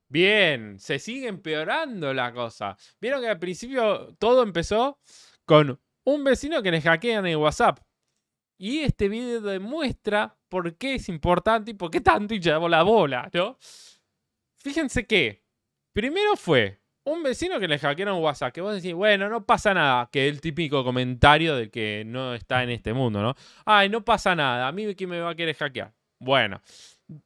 A: Bien, se sigue empeorando la cosa. Vieron que al principio todo empezó con un vecino que le hackean el WhatsApp. Y este video demuestra por qué es importante y por qué tanto y llevó la bola, ¿no? Fíjense que primero fue un vecino que le hackearon WhatsApp, que vos decís, bueno, no pasa nada, que el típico comentario de que no está en este mundo, ¿no? Ay, no pasa nada, a mí quién me va a querer hackear. Bueno,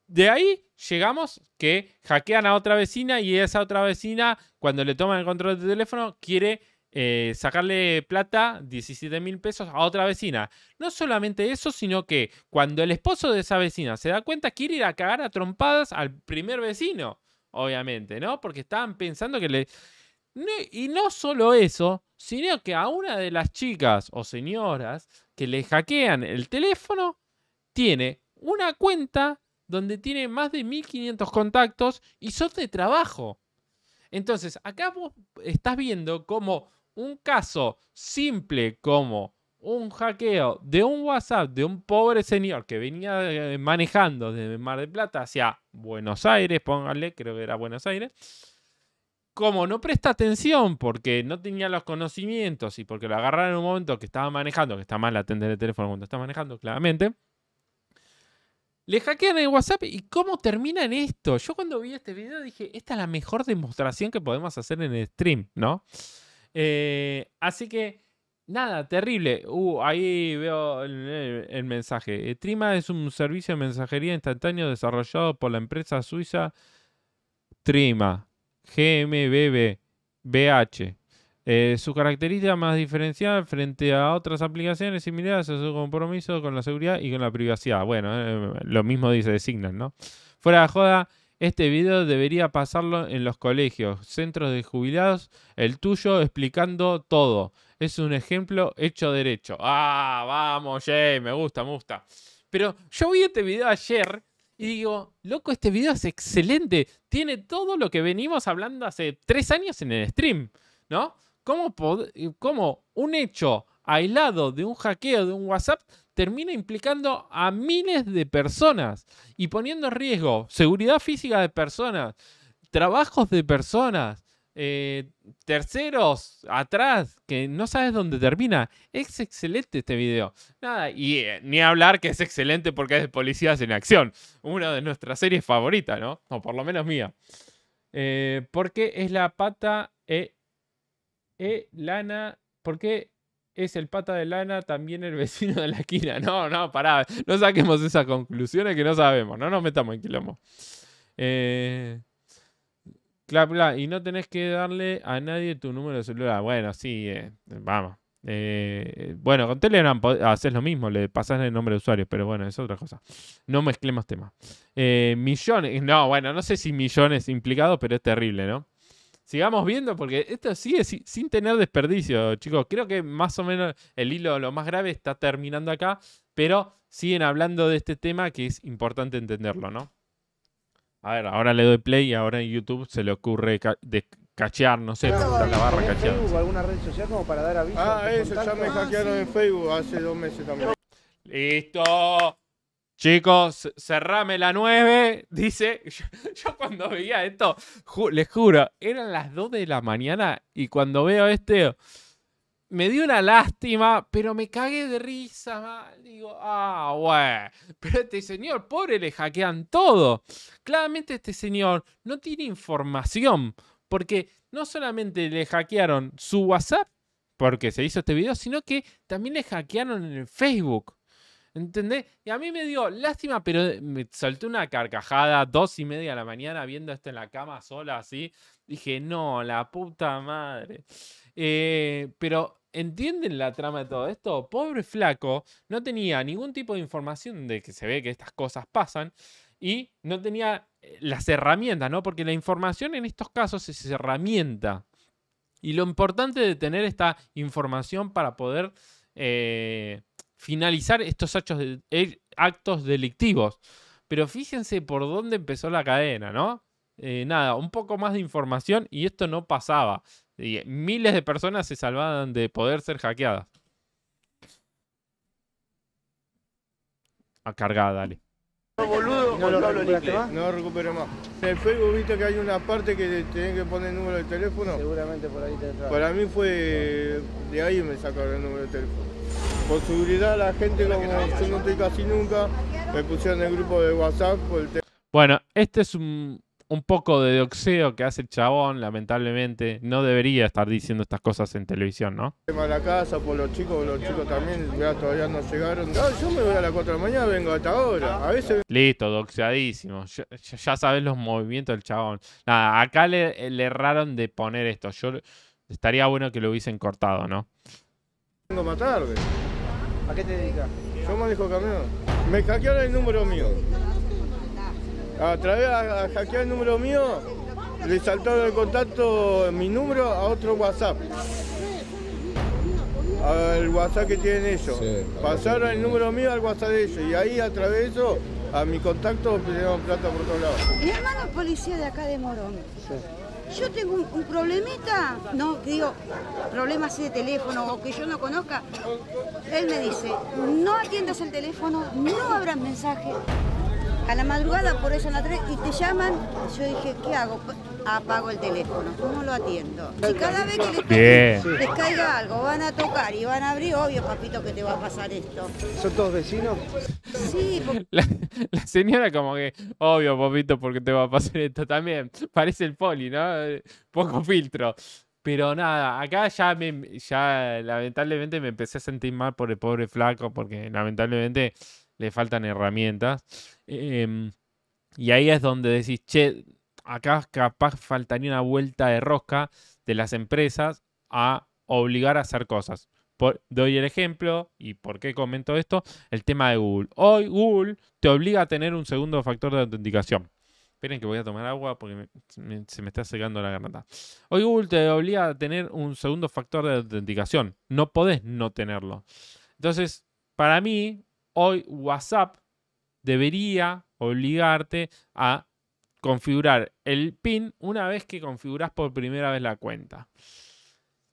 A: de ahí llegamos que hackean a otra vecina y esa otra vecina, cuando le toman el control del teléfono, quiere eh, sacarle plata, 17 mil pesos, a otra vecina. No solamente eso, sino que cuando el esposo de esa vecina se da cuenta, quiere ir a cagar a trompadas al primer vecino obviamente, ¿no? Porque estaban pensando que le... y no solo eso, sino que a una de las chicas o señoras que le hackean el teléfono, tiene una cuenta donde tiene más de 1500 contactos y son de trabajo. Entonces, acá vos estás viendo como un caso simple como un hackeo de un WhatsApp de un pobre señor que venía eh, manejando desde Mar del Plata hacia Buenos Aires, póngale, creo que era Buenos Aires. Como no presta atención porque no tenía los conocimientos y porque lo agarraron en un momento que estaba manejando, que está mal atender el teléfono cuando está manejando, claramente. Le hackean el WhatsApp y cómo termina en esto. Yo cuando vi este video dije, esta es la mejor demostración que podemos hacer en el stream, ¿no? Eh, así que Nada, terrible. Uh, ahí veo el, mensaje. Eh, Trima es un servicio de mensajería instantáneo desarrollado por la empresa suiza Trima, GMBBH. Eh, su característica más diferencial frente a otras aplicaciones similares es su compromiso con la seguridad y con la privacidad. Bueno, eh, lo mismo dice de Signal, ¿no? Fuera de joda, este video debería pasarlo en los colegios, centros de jubilados, el tuyo, explicando todo es un ejemplo hecho derecho. Ah, vamos, Jay, me gusta, me gusta. Pero yo vi este video ayer y digo, loco, este video es excelente. Tiene todo lo que venimos hablando hace tres años en el stream, ¿no? ¿Cómo, cómo un hecho aislado de un hackeo de un WhatsApp termina implicando a miles de personas y poniendo en riesgo seguridad física de personas, trabajos de personas, eh, terceros atrás, que no sabes dónde termina. Es excelente este video. Nada, y eh, ni hablar que es excelente porque es Policías en Acción, una de nuestras series favoritas, ¿no? O por lo menos mía. Eh, porque es la pata e, e lana. Porque es el pata de lana también el vecino de la esquina. No, no, pará. No saquemos esas conclusiones que no sabemos. No nos metamos en quilombo. Eh y no tenés que darle a nadie tu número de celular. Bueno, sí, eh, vamos. Eh, bueno, con Telegram haces lo mismo, le pasas el nombre de usuario, pero bueno, es otra cosa. No mezclemos temas. Eh, millones, no, bueno, no sé si millones implicados, pero es terrible, ¿no? Sigamos viendo porque esto sigue sin tener desperdicio, chicos. Creo que más o menos el hilo, lo más grave, está terminando acá, pero siguen hablando de este tema que es importante entenderlo, ¿no? A ver, ahora le doy play y ahora en YouTube se le ocurre de cachear, no sé, la barra cachear.
C: ¿Alguna red social como para dar aviso? Ah, eso, ya me hackearon en Facebook hace dos meses también.
A: ¡Listo! Chicos, cerrame la 9. Dice, *laughs* yo, cuando veía esto, les juro, eran las 2 de la mañana y cuando veo este me dio una lástima, pero me cagué de risa. Digo, ah, güey. Pero este señor, pobre, le hackean todo. Claramente este señor no tiene información, porque no solamente le hackearon su WhatsApp, porque se hizo este video, sino que también le hackearon en el Facebook. ¿Entendés? Y a mí me dio lástima, pero me solté una carcajada dos y media de la mañana viendo esto en la cama sola así. Dije, no, la puta madre. Eh, pero ¿Entienden la trama de todo esto? Pobre flaco, no tenía ningún tipo de información de que se ve que estas cosas pasan y no tenía eh, las herramientas, ¿no? Porque la información en estos casos es herramienta. Y lo importante de tener esta información para poder eh, finalizar estos eh, actos delictivos. Pero fíjense por dónde empezó la cadena, ¿no? Eh, nada, un poco más de información y esto no pasaba. miles de personas se salvaban de poder ser hackeadas. A ah, cargar, dale.
C: No, boludo, no, lo recupero no más. En el Facebook viste que hay una parte que tienen que poner el número de teléfono. Seguramente por ahí te entra. Para mí fue de ahí me sacaron el número de teléfono. Por seguridad la gente, como yo no estoy casi nunca, me pusieron el grupo de WhatsApp por el
A: Bueno, este es un, un poco de doxeo que hace el chabón, lamentablemente, no debería estar diciendo estas cosas en televisión, ¿no?
C: A la casa por los chicos, los chicos también ya todavía no llegaron. yo me voy a las 4 de la mañana, vengo hasta ahora. A
A: Listo, doxeadísimo. Ya, sabes los movimientos del chabón. Nada, acá eh, le, erraron de poner esto. Yo estaría bueno que lo hubiesen cortado, ¿no?
C: Vengo más tarde. ¿A qué te dedicas? Yo manejo camión. Me hackearon el número mío a través de hackear el número mío, le saltaron el contacto, mi número, a otro WhatsApp. Al WhatsApp que tienen ellos. Pasaron el número mío al WhatsApp de ellos. Y ahí a través de eso, a mi contacto, pidieron plata por todos lados.
E: Mi hermano policía de acá de Morón. yo tengo un, problemita, no digo problemas así de teléfono o que yo no conozca, él me dice, no atiendas el teléfono, no abras mensaje a la madrugada, por eso en la 3, y te llaman, yo dije, ¿qué hago? Pues, apago el teléfono, ¿cómo lo atiendo? Y cada vez que les, caiga algo, van a tocar y van a abrir, obvio, papito, que te va a pasar esto.
D: ¿Son todos vecinos? Sí. Porque... *laughs* La,
A: la, señora como que, obvio, papito, porque te va a pasar esto también. Parece el poli, ¿no? Poco filtro. Pero nada, acá ya me, ya lamentablemente me empecé a sentir mal por el pobre flaco, porque lamentablemente le faltan herramientas. Em, y ahí es donde decís, che, acá capaz faltaría una vuelta de rosca de las empresas a obligar a hacer cosas. doy el ejemplo, y por qué comento esto, el tema de Google. Hoy Google te obliga a tener un segundo factor de autenticación. Esperen que voy a tomar agua porque se me está secando la garganta. Hoy Google te obliga a tener un segundo factor de autenticación. No podés no tenerlo. Entonces, para mí, hoy WhatsApp debería obligarte a configurar el PIN una vez que configuras por primera vez la cuenta.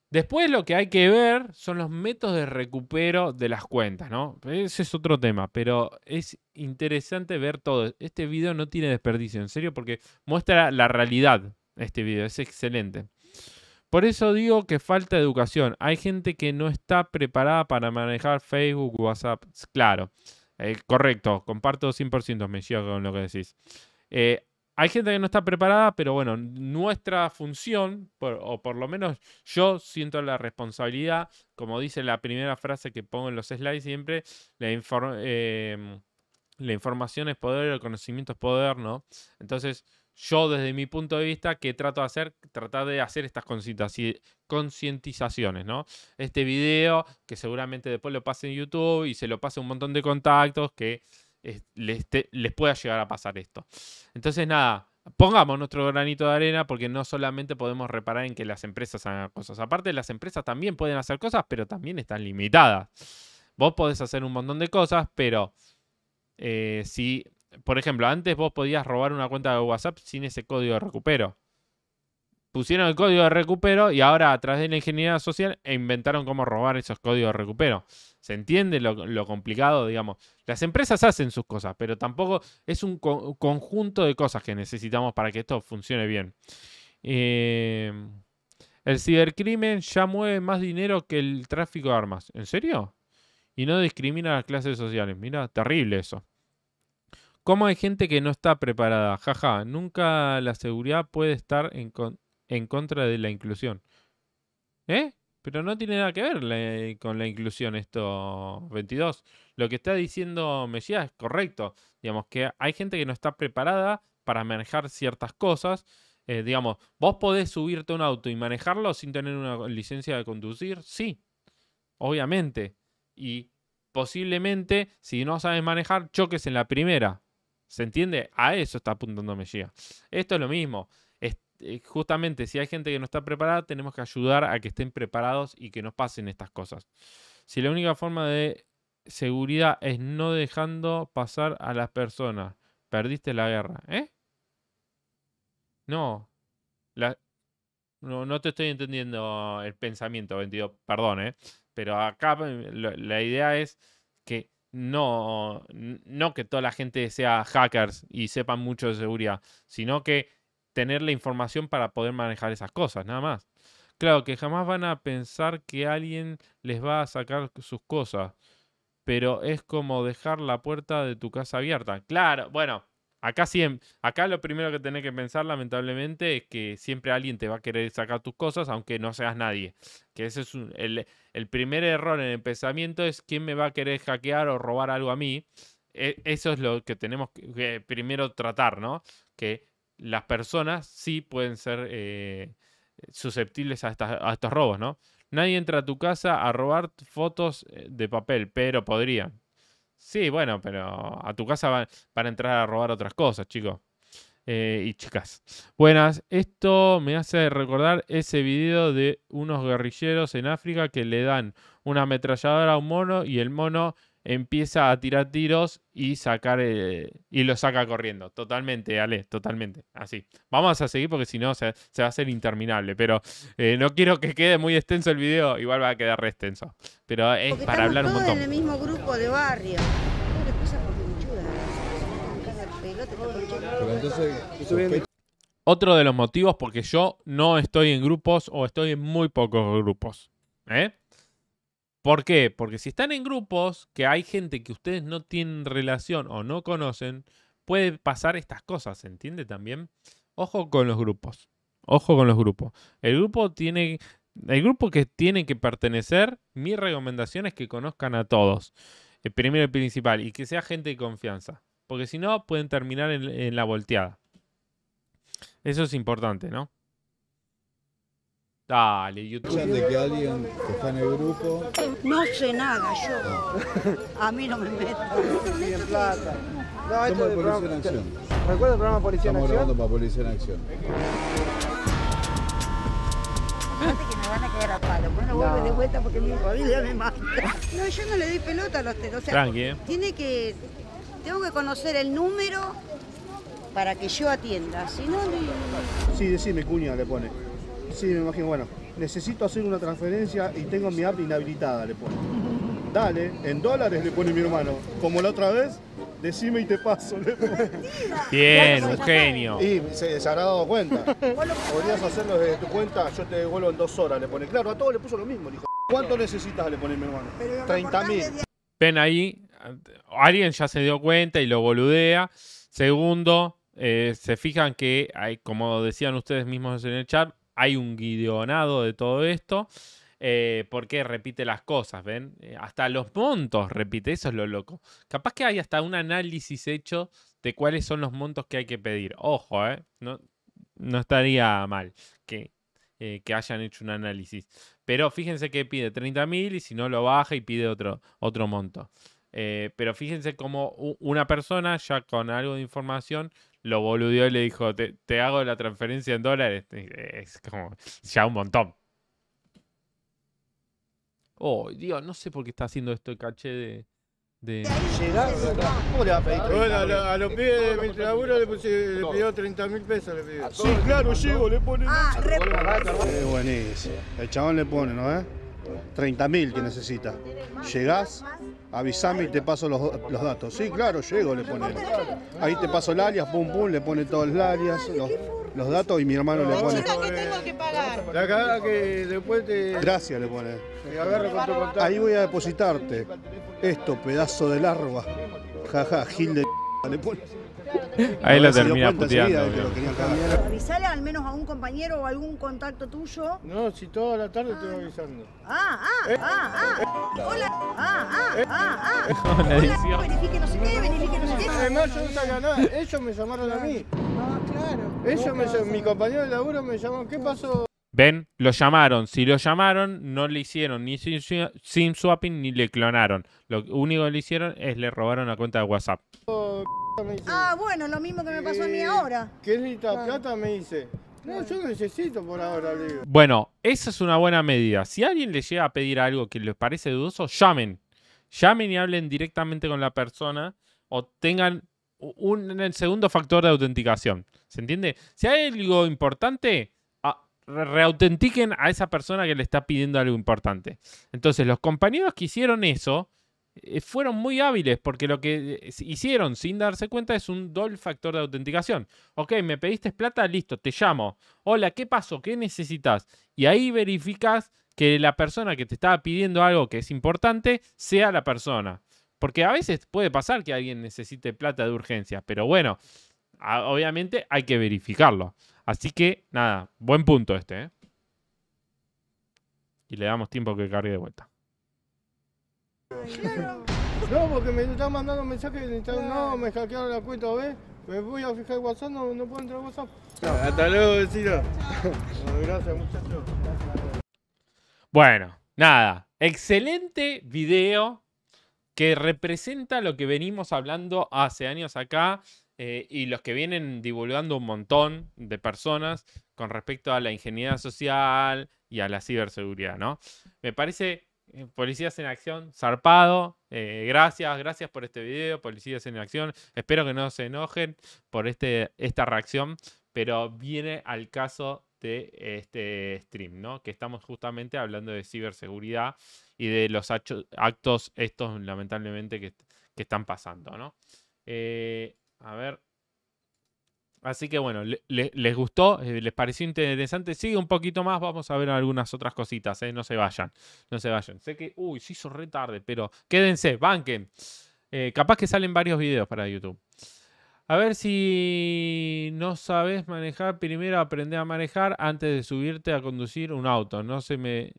A: Después lo que hay que ver son los métodos de recupero de las cuentas, ¿no? Ese es otro tema, pero es interesante ver todo. Este video no tiene desperdicio, en serio, porque muestra la realidad este video, es excelente. Por eso digo que falta educación. Hay gente que no está preparada para manejar Facebook, WhatsApp, claro. Eh, correcto, comparto 100%, me con lo que decís. Eh, hay gente que no está preparada, pero bueno, nuestra función, o por lo menos yo siento la responsabilidad, como dice la primera frase que pongo en los slides siempre, la, eh, la información es poder, el conocimiento es poder, ¿no? Entonces, yo desde mi punto de vista, que trato de hacer? Tratar de hacer estas concientizaciones, ¿no? Este video, que seguramente después lo pase en YouTube y se lo pase un montón de contactos que les, les pueda llegar a pasar esto. Entonces, nada, pongamos nuestro granito de arena porque no solamente podemos reparar en que las empresas hagan cosas. Aparte, las empresas también pueden hacer cosas, pero también están limitadas. Vos podés hacer un montón de cosas, pero eh, si por ejemplo, antes vos podías robar una cuenta de WhatsApp sin ese código de recupero. Pusieron el código de recupero y ahora a través de la ingeniería social e inventaron cómo robar esos códigos de recupero. ¿Se entiende lo, complicado, digamos? Las empresas hacen sus cosas, pero tampoco es un conjunto de cosas que necesitamos para que esto funcione bien. Eh, el cibercrimen ya mueve más dinero que el tráfico de armas. ¿En serio? Y no discrimina a las clases sociales. Mira, terrible eso. ¿Cómo hay gente que no está preparada? Jaja, nunca la seguridad puede estar en, contra de la inclusión. ¿Eh? Pero no tiene nada que ver con la inclusión esto 22. Lo que está diciendo Mesías es correcto. Digamos que hay gente que no está preparada para manejar ciertas cosas. Eh, digamos, ¿vos podés subirte a un auto y manejarlo sin tener una licencia de conducir? Sí, obviamente. Y posiblemente, si no sabes manejar, choques en la primera ¿Se entiende? A eso está apuntando Mejía. Esto es lo mismo. Eh, justamente, si hay gente que no está preparada, tenemos que ayudar a que estén preparados y que no pasen estas cosas. Si la única forma de seguridad es no dejando pasar a las personas, perdiste la guerra. ¿Eh? No. No, no te estoy entendiendo el pensamiento, 22. Perdón, ¿eh? Pero acá eh, la idea es que no, no que toda la gente sea hackers y sepan mucho de seguridad, sino que tener la información para poder manejar esas cosas, nada más. Claro, que jamás van a pensar que alguien les va a sacar sus cosas, pero es como dejar la puerta de tu casa abierta. Claro, bueno, Acá, siempre, acá lo primero que tenés que pensar, lamentablemente, es que siempre alguien te va a querer sacar tus cosas, aunque no seas nadie. Que ese es el, el, primer error en el pensamiento es quién me va a querer hackear o robar algo a mí. E, eso es lo que tenemos que, primero tratar, ¿no? Que las personas sí pueden ser eh, susceptibles a, a estos robos, ¿no? Nadie entra a tu casa a robar fotos eh, de papel, pero podrían. Sí, bueno, pero a tu casa van, a entrar a robar otras cosas, chicos. Eh, y chicas. Buenas, esto me hace recordar ese video de unos guerrilleros en África que le dan una ametralladora a un mono y el mono empieza a tirar tiros y sacar eh, y lo saca corriendo. Totalmente, Ale, totalmente. Así. Vamos a seguir porque si no se, va a hacer interminable. Pero eh, no quiero que quede muy extenso el video. Igual va a quedar re extenso. Pero es para hablar un montón. en
E: el mismo grupo de barrio.
A: Otro de los motivos porque yo no estoy en grupos o estoy en muy pocos grupos. ¿Eh? ¿Por qué? Porque si están en grupos que hay gente que ustedes no tienen relación o no conocen, puede pasar estas cosas, ¿entiende también? Ojo con los grupos. Ojo con los grupos. El grupo tiene el grupo que tiene que pertenecer, mi recomendación es que conozcan a todos. El eh, primero y principal y que sea gente de confianza, porque si no pueden terminar en la volteada. Eso es importante, ¿no? Dale, YouTube.
D: que alguien está en el grupo?
E: No sé nada, yo. A mí no me
I: meto.
D: No, esto de Policía en Acción. ¿Recuerda el programa Policía en Acción? Estamos
I: grabando
F: para Policía en Acción.
I: que me van a
E: quedar a palo. Bueno, vuelves de vuelta porque mi me mata. No, yo no le doy pelota a los tetos. O sea, eh. Tiene que... Tengo que conocer el número para que yo atienda. Si no,
I: ni... Sí, decime, cuña le pone. Sí, me imagino, bueno, necesito hacer una transferencia y tengo mi app inhabilitada, le pone. Dale, en dólares le pone mi hermano. Como la otra vez, decime y te paso. Le pone. Bien, un genio. Y se, habrá dado cuenta. Podrías hacerlo desde tu cuenta, yo te devuelvo en dos horas, le pone. Claro, a todos le puso lo mismo, le dijo. ¿Cuánto necesitas le pone mi hermano? 30.000. mil.
A: Ven ahí, alguien ya se dio cuenta y lo boludea. Segundo, eh, se fijan que, hay, como decían ustedes mismos en el chat, hay un guionado de todo esto. Eh, porque repite las cosas, ¿ven? Eh, hasta los montos repite, eso es lo loco. Capaz que hay hasta un análisis hecho de cuáles son los montos que hay que pedir. Ojo, ¿eh? No, no estaría mal que, eh, que hayan hecho un análisis. Pero fíjense que pide 30.000 y si no lo baja y pide otro, otro monto. pero fíjense cómo una persona ya con algo de información lo boludeó y le dijo, te, te hago la transferencia en dólares. Es como ya un montón. Oh, Dios, no sé por qué está haciendo esto el caché de. de...
I: ¿Cómo le va a pedir? Bueno, a, los
C: pibes de mi laburo le, le, pidió 30 mil pesos. Le pidió. Sí,
I: claro, llego, le pone. Ah, Es eh, buenísimo. El chabón le pone, ¿no 30.000 que necesita. Llegás, avisame y te paso los, datos. Sí, claro, llego, le pone. Ahí te paso el alias, pum, pum, le pone todos los alias, los, datos y mi hermano le pone. después Gracias, le pone. Ahí voy a depositarte. Esto, pedazo de larva. Jaja, Gil de... *laughs* le Ahí no lo termina puteando. Que
E: Avisale al menos a un compañero o algún contacto tuyo.
C: No, si toda la tarde estoy te avisando.
E: Ah, ah, eh. ah, ah. Hola.
C: Ah, ah, eh. ah, ah. *laughs* Hola, Hola. Verifique no sé qué, verifique no sé qué. Además, yo no sabía nada. Ellos me llamaron a mí. Ah, claro. Ellos, me, mi compañero de laburo me llamó. ¿Qué pasó?
A: ¿Ven? Lo llamaron. Si lo llamaron, no le hicieron ni sin swapping ni le clonaron. Lo único que le hicieron es le robaron la cuenta de WhatsApp.
C: ah, bueno, lo mismo que me pasó a mí eh, ahora. ¿Qué plata? Me dice. No, yo necesito por ahora,
A: Bueno, esa es una buena medida. Si alguien le llega a pedir algo que les parece dudoso, llamen. Llamen y hablen directamente con la persona o tengan un segundo factor de autenticación. ¿Se entiende? Si hay algo importante reautentiquen a esa persona que le está pidiendo algo importante. Entonces, los compañeros que hicieron eso eh, fueron muy hábiles porque lo que eh, hicieron sin darse cuenta es un doble factor de autenticación. Ok, me pediste plata, listo, te llamo. Hola, ¿qué pasó? ¿Qué necesitas? Y ahí verificas que la persona que te estaba pidiendo algo que es importante sea la persona. Porque a veces puede pasar que alguien necesite plata de urgencia, pero bueno, obviamente hay que verificarlo. Así que, nada, buen punto este. ¿eh? Y le damos tiempo que cargue de vuelta.
C: No, porque me están mandando mensajes de Instagram. No, me hackearon la cuenta, ¿ves? Me voy a fijar WhatsApp, no, puedo entrar a WhatsApp. Hasta luego, vecino. *laughs* Gracias, muchachos.
A: Bueno, nada. Excelente video que representa lo que venimos hablando hace años acá eh, y los que vienen divulgando un montón de personas con respecto a la ingeniería social y a la ciberseguridad, ¿no? Me parece eh, Policías en Acción, zarpado. Eh, gracias, gracias por este video, Policías en Acción. Espero que no se enojen por este, esta reacción, pero viene al caso de este stream, ¿no? Que estamos justamente hablando de ciberseguridad y de los actos estos, lamentablemente, que, están pasando, ¿no? A ver. Así que bueno, les gustó, eh, les pareció interesante. Sigue un poquito más, vamos a ver algunas otras cositas, eh, no se vayan, no se vayan. Sé que, uy, se hizo re tarde, pero quédense, banquen. Eh, capaz que salen varios videos para YouTube. A ver si no sabes manejar, primero aprende a manejar antes de subirte a conducir un auto. No se me.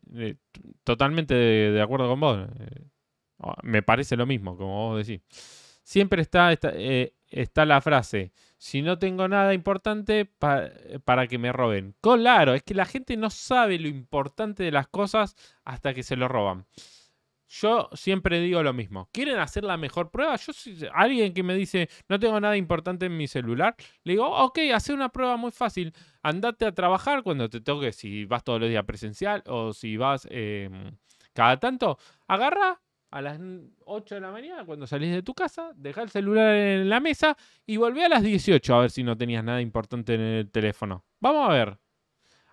A: totalmente de, acuerdo con vos. Ah, me parece lo mismo, como vos decís. Siempre está está la frase, si no tengo nada importante para que me roben. Claro, es que la gente no sabe lo importante de las cosas hasta que se lo roban. Yo siempre digo lo mismo. ¿Quieren hacer la mejor prueba? Yo si alguien que me dice, no tengo nada importante en mi celular, le digo, ok, hace una prueba muy fácil. Andate a trabajar cuando te toque, si vas todos los días presencial o si vas em, cada tanto. Agarra a las 8 de la mañana cuando salís de tu casa, dejá el celular en la mesa y volví a las 18 a ver si no tenías nada importante en el teléfono. Vamos a ver.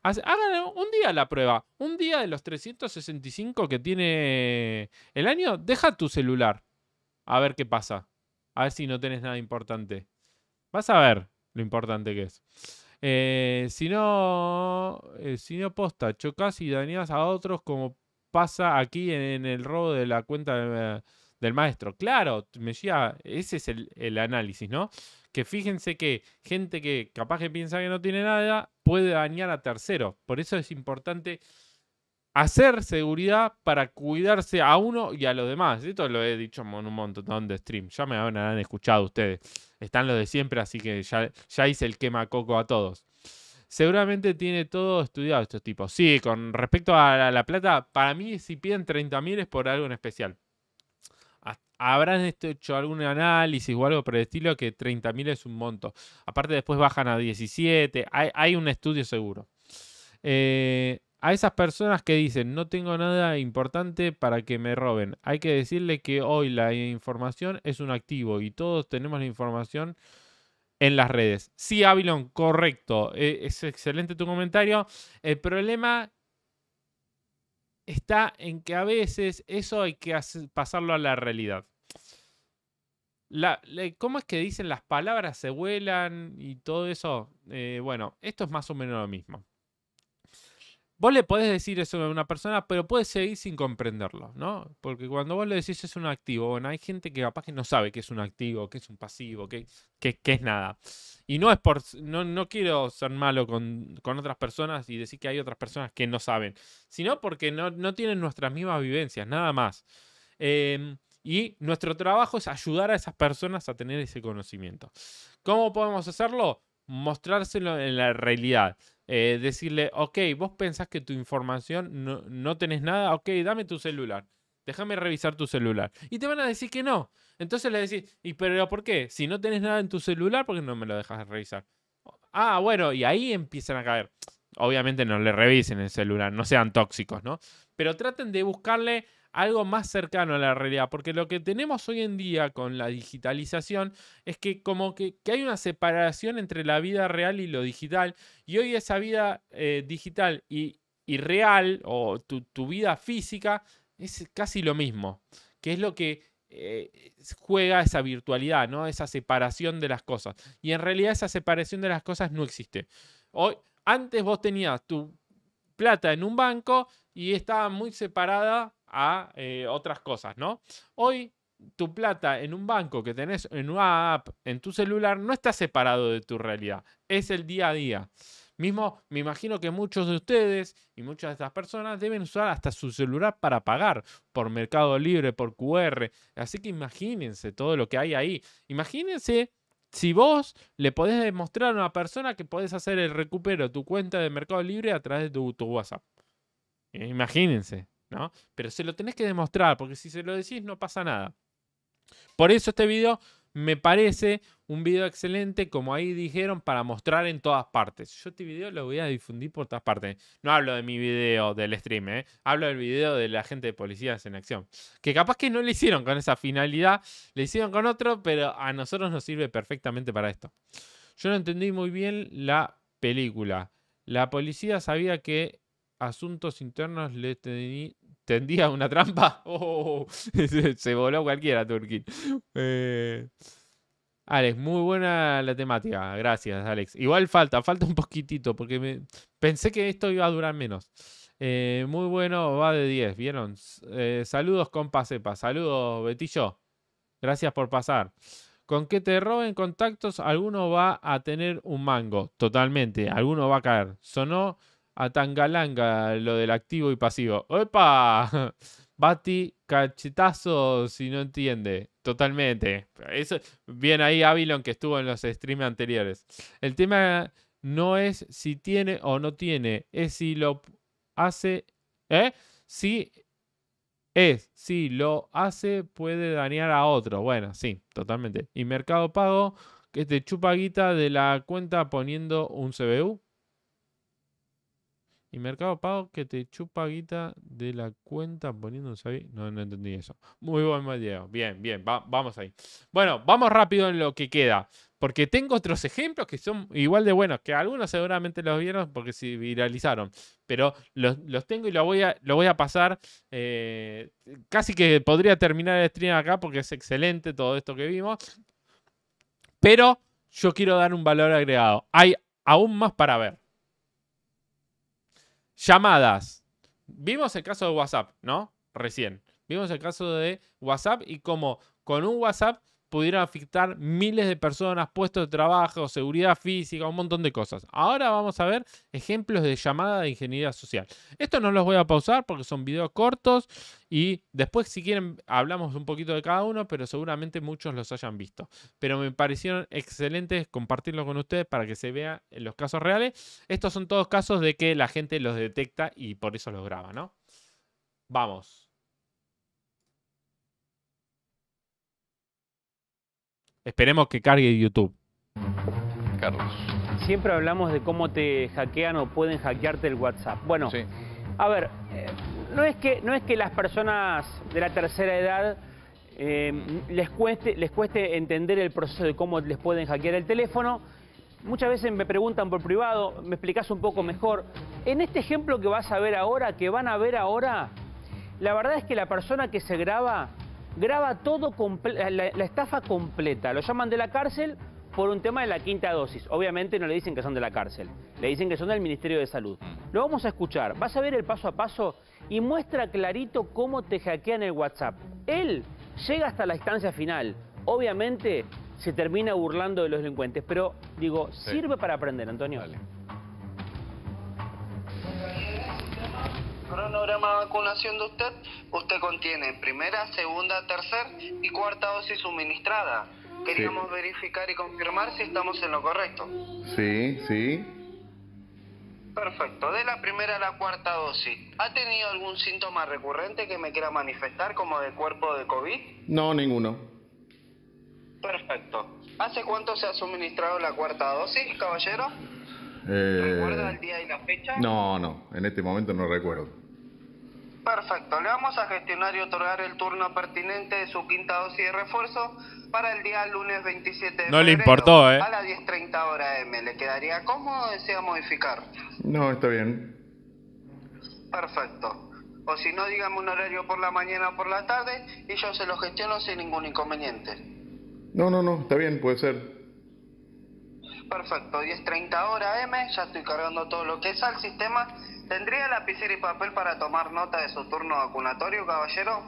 A: Hagan un día la prueba. Un día de los 365 que tiene el año, deja tu celular. A ver qué pasa. A ver si no tenés nada importante. Vas a ver lo importante que es. Eh, si no, eh, si no posta, chocas y dañas a otros como pasa aquí en, el robo de la cuenta eh, del maestro. Claro, Mejía, ese es el, análisis, ¿no? que fíjense que gente que capaz que piensa que no tiene nada puede dañar a terceros. Por eso es importante hacer seguridad para cuidarse a uno y a los demás. Esto lo he dicho en un montón de streams. Ya me habrán escuchado ustedes. Están los de siempre, así que ya, ya hice el quema coco a todos seguramente tiene todo estudiado estos tipos. Sí, con respecto a la, plata, para mí si piden mil es por algo en especial. Habrán este, hecho algún análisis o algo por el estilo que mil es un monto. Aparte después bajan a 17, hay, un estudio seguro. Eh, a esas personas que dicen no tengo nada importante para que me roben, hay que decirle que hoy la información es un activo y todos tenemos la información en las redes. Sí, Avilon, correcto. E, es excelente tu comentario. El problema está en que a veces eso hay que pasarlo a la realidad. ¿Cómo es que dicen las palabras se vuelan y todo eso? Eh, bueno, esto es más o menos lo mismo. Vos le podés decir eso a una persona, pero puedes seguir sin comprenderlo, ¿no? Porque cuando vos le decís es un activo, bueno, hay gente que capaz que no sabe qué es un activo, qué es un pasivo, qué, es nada. Y no es por. No, quiero ser malo con, otras personas y decir que hay otras personas que no saben, sino porque no, tienen nuestras mismas vivencias, nada más. Em, y nuestro trabajo es ayudar a esas personas a tener ese conocimiento. ¿Cómo podemos hacerlo? Mostrárselo en la realidad eh, decirle, ok, vos pensás que tu información no, no tenés nada, ok, dame tu celular, déjame revisar tu celular. Y te van a decir que no. Entonces le decís, ¿y pero por qué? Si no tenés nada en tu celular, ¿por qué no me lo dejas revisar? Ah, bueno, y ahí empiezan a caer. Obviamente no le revisen el celular, no sean tóxicos, ¿no? Pero traten de buscarle algo más cercano a la realidad, porque lo que tenemos hoy en día con la digitalización es que como que, hay una separación entre la vida real y lo digital, y hoy esa vida eh, digital y, real o tu, vida física es casi lo mismo, que es lo que eh, juega esa virtualidad, ¿no? esa separación de las cosas. Y en realidad esa separación de las cosas no existe. Hoy, antes vos tenías tu plata en un banco y estaba muy separada a eh, otras cosas, ¿no? Hoy tu plata en un banco que tenés en una app, en tu celular, no está separado de tu realidad, es el día a día. Mismo, me imagino que muchos de ustedes y muchas de estas personas deben usar hasta su celular para pagar por Mercado Libre, por QR. Así que imagínense todo lo que hay ahí. Imagínense si vos le podés demostrar a una persona que podés hacer el recupero de tu cuenta de Mercado Libre a través de tu WhatsApp. Eh, imagínense. ¿no? Pero se lo tenés que demostrar, porque si se lo decís no pasa nada. Por eso este video me parece un video excelente, como ahí dijeron, para mostrar en todas partes. Yo este video lo voy a difundir por todas partes. No hablo de mi video del stream, ¿eh? hablo del video de la gente de policías en acción. Que capaz que no lo hicieron con esa finalidad, le hicieron con otro, pero a nosotros nos sirve perfectamente para esto. Yo no entendí muy bien la película. La policía sabía que asuntos internos le, tendía una trampa. *laughs* Oh, *laughs* se voló cualquiera, Turkin. Eh, Alex, muy buena la temática. Gracias, Alex. Igual falta, falta un poquitito, porque pensé que esto iba a durar menos. Eh, muy bueno, va de 10, ¿vieron? Eh, saludos, compa sepa Saludos, Betillo. Gracias por pasar. Con que te roben contactos, alguno va a tener un mango. Totalmente, alguno va a caer. Sonó a Tangalanga lo del activo y pasivo. ¡Opa! *laughs* Bati, cachetazo si no entiende. Totalmente. Eso, bien ahí Avilon que estuvo en los streams anteriores. El tema no es si tiene o no tiene, es si lo hace. ¿Eh? Si es, si lo hace, puede dañar a otro. Bueno, sí, totalmente. Y Mercado Pago, que te chupa guita de la cuenta poniendo un CBU. Y Mercado Pago que te chupa guita de la cuenta poniéndose ahí. No, no entendí eso. Muy buen video. Bien, bien. vamos ahí. Bueno, vamos rápido en lo que queda. Porque tengo otros ejemplos que son igual de buenos. Que algunos seguramente los vieron porque se viralizaron. Pero los, tengo y lo voy a, lo voy a pasar. Eh, casi que podría terminar el stream acá porque es excelente todo esto que vimos. Pero yo quiero dar un valor agregado. Hay aún más para ver. Llamadas. Vimos el caso de WhatsApp, ¿no? Recién. Vimos el caso de WhatsApp y cómo con un WhatsApp pudiera afectar miles de personas, puestos de trabajo, seguridad física, un montón de cosas. Ahora vamos a ver ejemplos de llamada de ingeniería social. Esto no los voy a pausar porque son videos cortos y después si quieren hablamos un poquito de cada uno, pero seguramente muchos los hayan visto. Pero me parecieron excelentes compartirlo con ustedes para que se vea en los casos reales. Estos son todos casos de que la gente los detecta y por eso los graba, ¿no? Vamos. Esperemos que cargue YouTube. Carlos.
I: Siempre hablamos de cómo te hackean o pueden hackearte el WhatsApp. Bueno, a ver, eh, no es, que, no es que las personas de la tercera edad eh, les, cueste, les cueste entender el proceso de cómo les pueden hackear el teléfono. Muchas veces me preguntan por privado, me explicas un poco mejor. En este ejemplo que vas a ver ahora, que van a ver ahora, la verdad es que la persona que se graba graba todo, la, estafa completa. Lo llaman de la cárcel por un tema de la quinta dosis. Obviamente no le dicen que son de la cárcel, le dicen que son del Ministerio de Salud. Mm. Lo vamos a escuchar, vas a ver el paso a paso y muestra clarito cómo te hackean el WhatsApp. Él llega hasta la instancia final. Obviamente se termina burlando de los delincuentes, pero digo, sirve para aprender, Antonio.
D: cronograma de vacunación de usted, usted contiene primera, segunda, tercera y cuarta dosis suministrada. Queríamos verificar y confirmar si estamos en lo correcto.
F: Sí, sí.
D: Perfecto, de la primera a la cuarta dosis. ¿Ha tenido algún síntoma recurrente que me quiera manifestar como de cuerpo de COVID?
F: No, ninguno.
D: Perfecto. ¿Hace cuánto se ha suministrado la cuarta dosis, caballero?
F: ¿Recuerda eh, el día y la fecha? No, no, en este momento no recuerdo. Perfecto, le vamos a gestionar y otorgar el turno pertinente de su quinta dosis de refuerzo para el día lunes 27 de No le importó, ¿eh? A las 10.30 hora M. ¿Le quedaría cómodo o desea modificar? No, está bien. Perfecto. O si no, dígame un horario por la mañana o por la tarde y yo se lo gestiono sin ningún inconveniente. No, no, no, está bien, puede ser
D: perfecto, 10.30 hora M, ya estoy cargando todo lo que es al sistema. ¿Tendría lapicero y papel para tomar nota de su turno vacunatorio, caballero?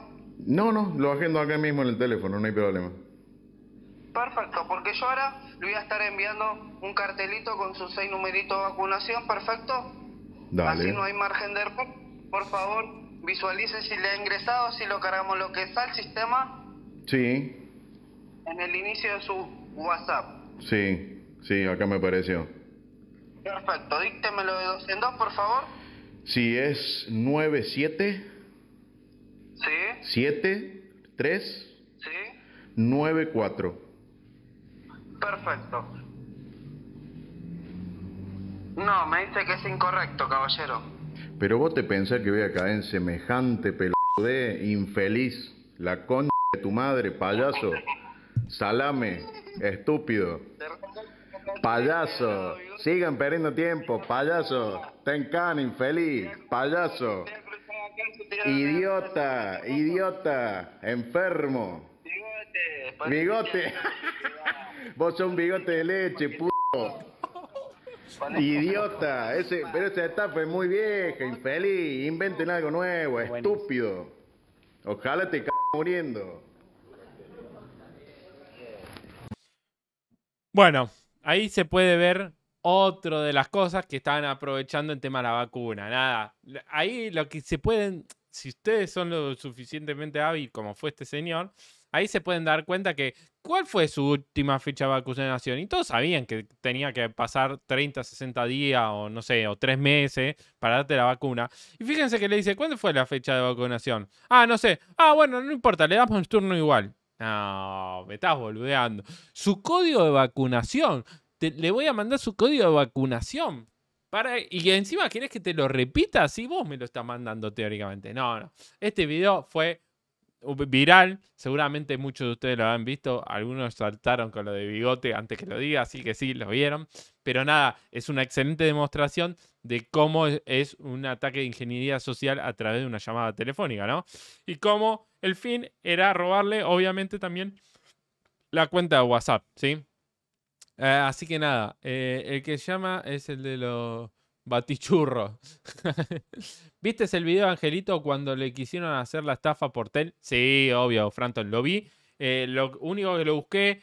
F: No, no, lo agendo acá mismo en el teléfono, no hay problema. Perfecto, porque yo ahora le voy a estar enviando
D: un cartelito con sus seis numeritos de vacunación, perfecto. Dale. Así no hay margen de error. Por favor, visualice si le ha ingresado, si lo cargamos lo que está al sistema. Sí. En el inicio de su WhatsApp.
F: Sí. Sí, acá me pareció.
D: Perfecto, díctemelo de dos en dos, por favor.
F: Sí, es 97. Sí. 7, 3. Sí. 9, 4.
D: Perfecto. No, me dice que es incorrecto, caballero.
F: Pero vos te pensás que voy a caer en semejante de infeliz, la con*** de tu madre, payaso, *laughs* salame, estúpido. Payaso, sigan perdiendo tiempo, payaso, Tenkan, infeliz, payaso, idiota, idiota, enfermo, bigote, *laughs* vos sos un bigote de leche, puto. Idiota, ese, pero esa etapa es muy vieja, infeliz, inventen algo nuevo, estúpido. Ojalá te c muriendo.
A: Bueno, ahí se puede ver otro de las cosas que estaban aprovechando en tema de la vacuna. Nada, ahí lo que se pueden, si ustedes son lo suficientemente hábil como fue este señor, ahí se pueden dar cuenta que cuál fue su última fecha de vacunación. Y todos sabían que tenía que pasar 30, 60 días o no sé, o tres meses para darte la vacuna. Y fíjense que le dice, ¿cuándo fue la fecha de vacunación? Ah, no sé. Ah, bueno, no importa, le damos un turno igual. No, me estás boludeando. Su código de vacunación. le voy a mandar su código de vacunación. Para, y encima ¿quieres que te lo repita si vos me lo estás mandando teóricamente. No, no. Este video fue uh, viral. Seguramente muchos de ustedes lo han visto. Algunos saltaron con lo de bigote antes que lo diga, así que sí, lo vieron. Pero nada, es una excelente demostración de cómo es un ataque de ingeniería social a través de una llamada telefónica, ¿no? Y cómo el fin era robarle, obviamente, también la cuenta de WhatsApp, ¿sí? Eh, así que nada, eh, el que llama es el de los batichurros. *laughs* ¿Viste el video, Angelito, cuando le quisieron hacer la estafa por Tel? Sí, obvio, Franton, lo vi. Eh, lo único que lo busqué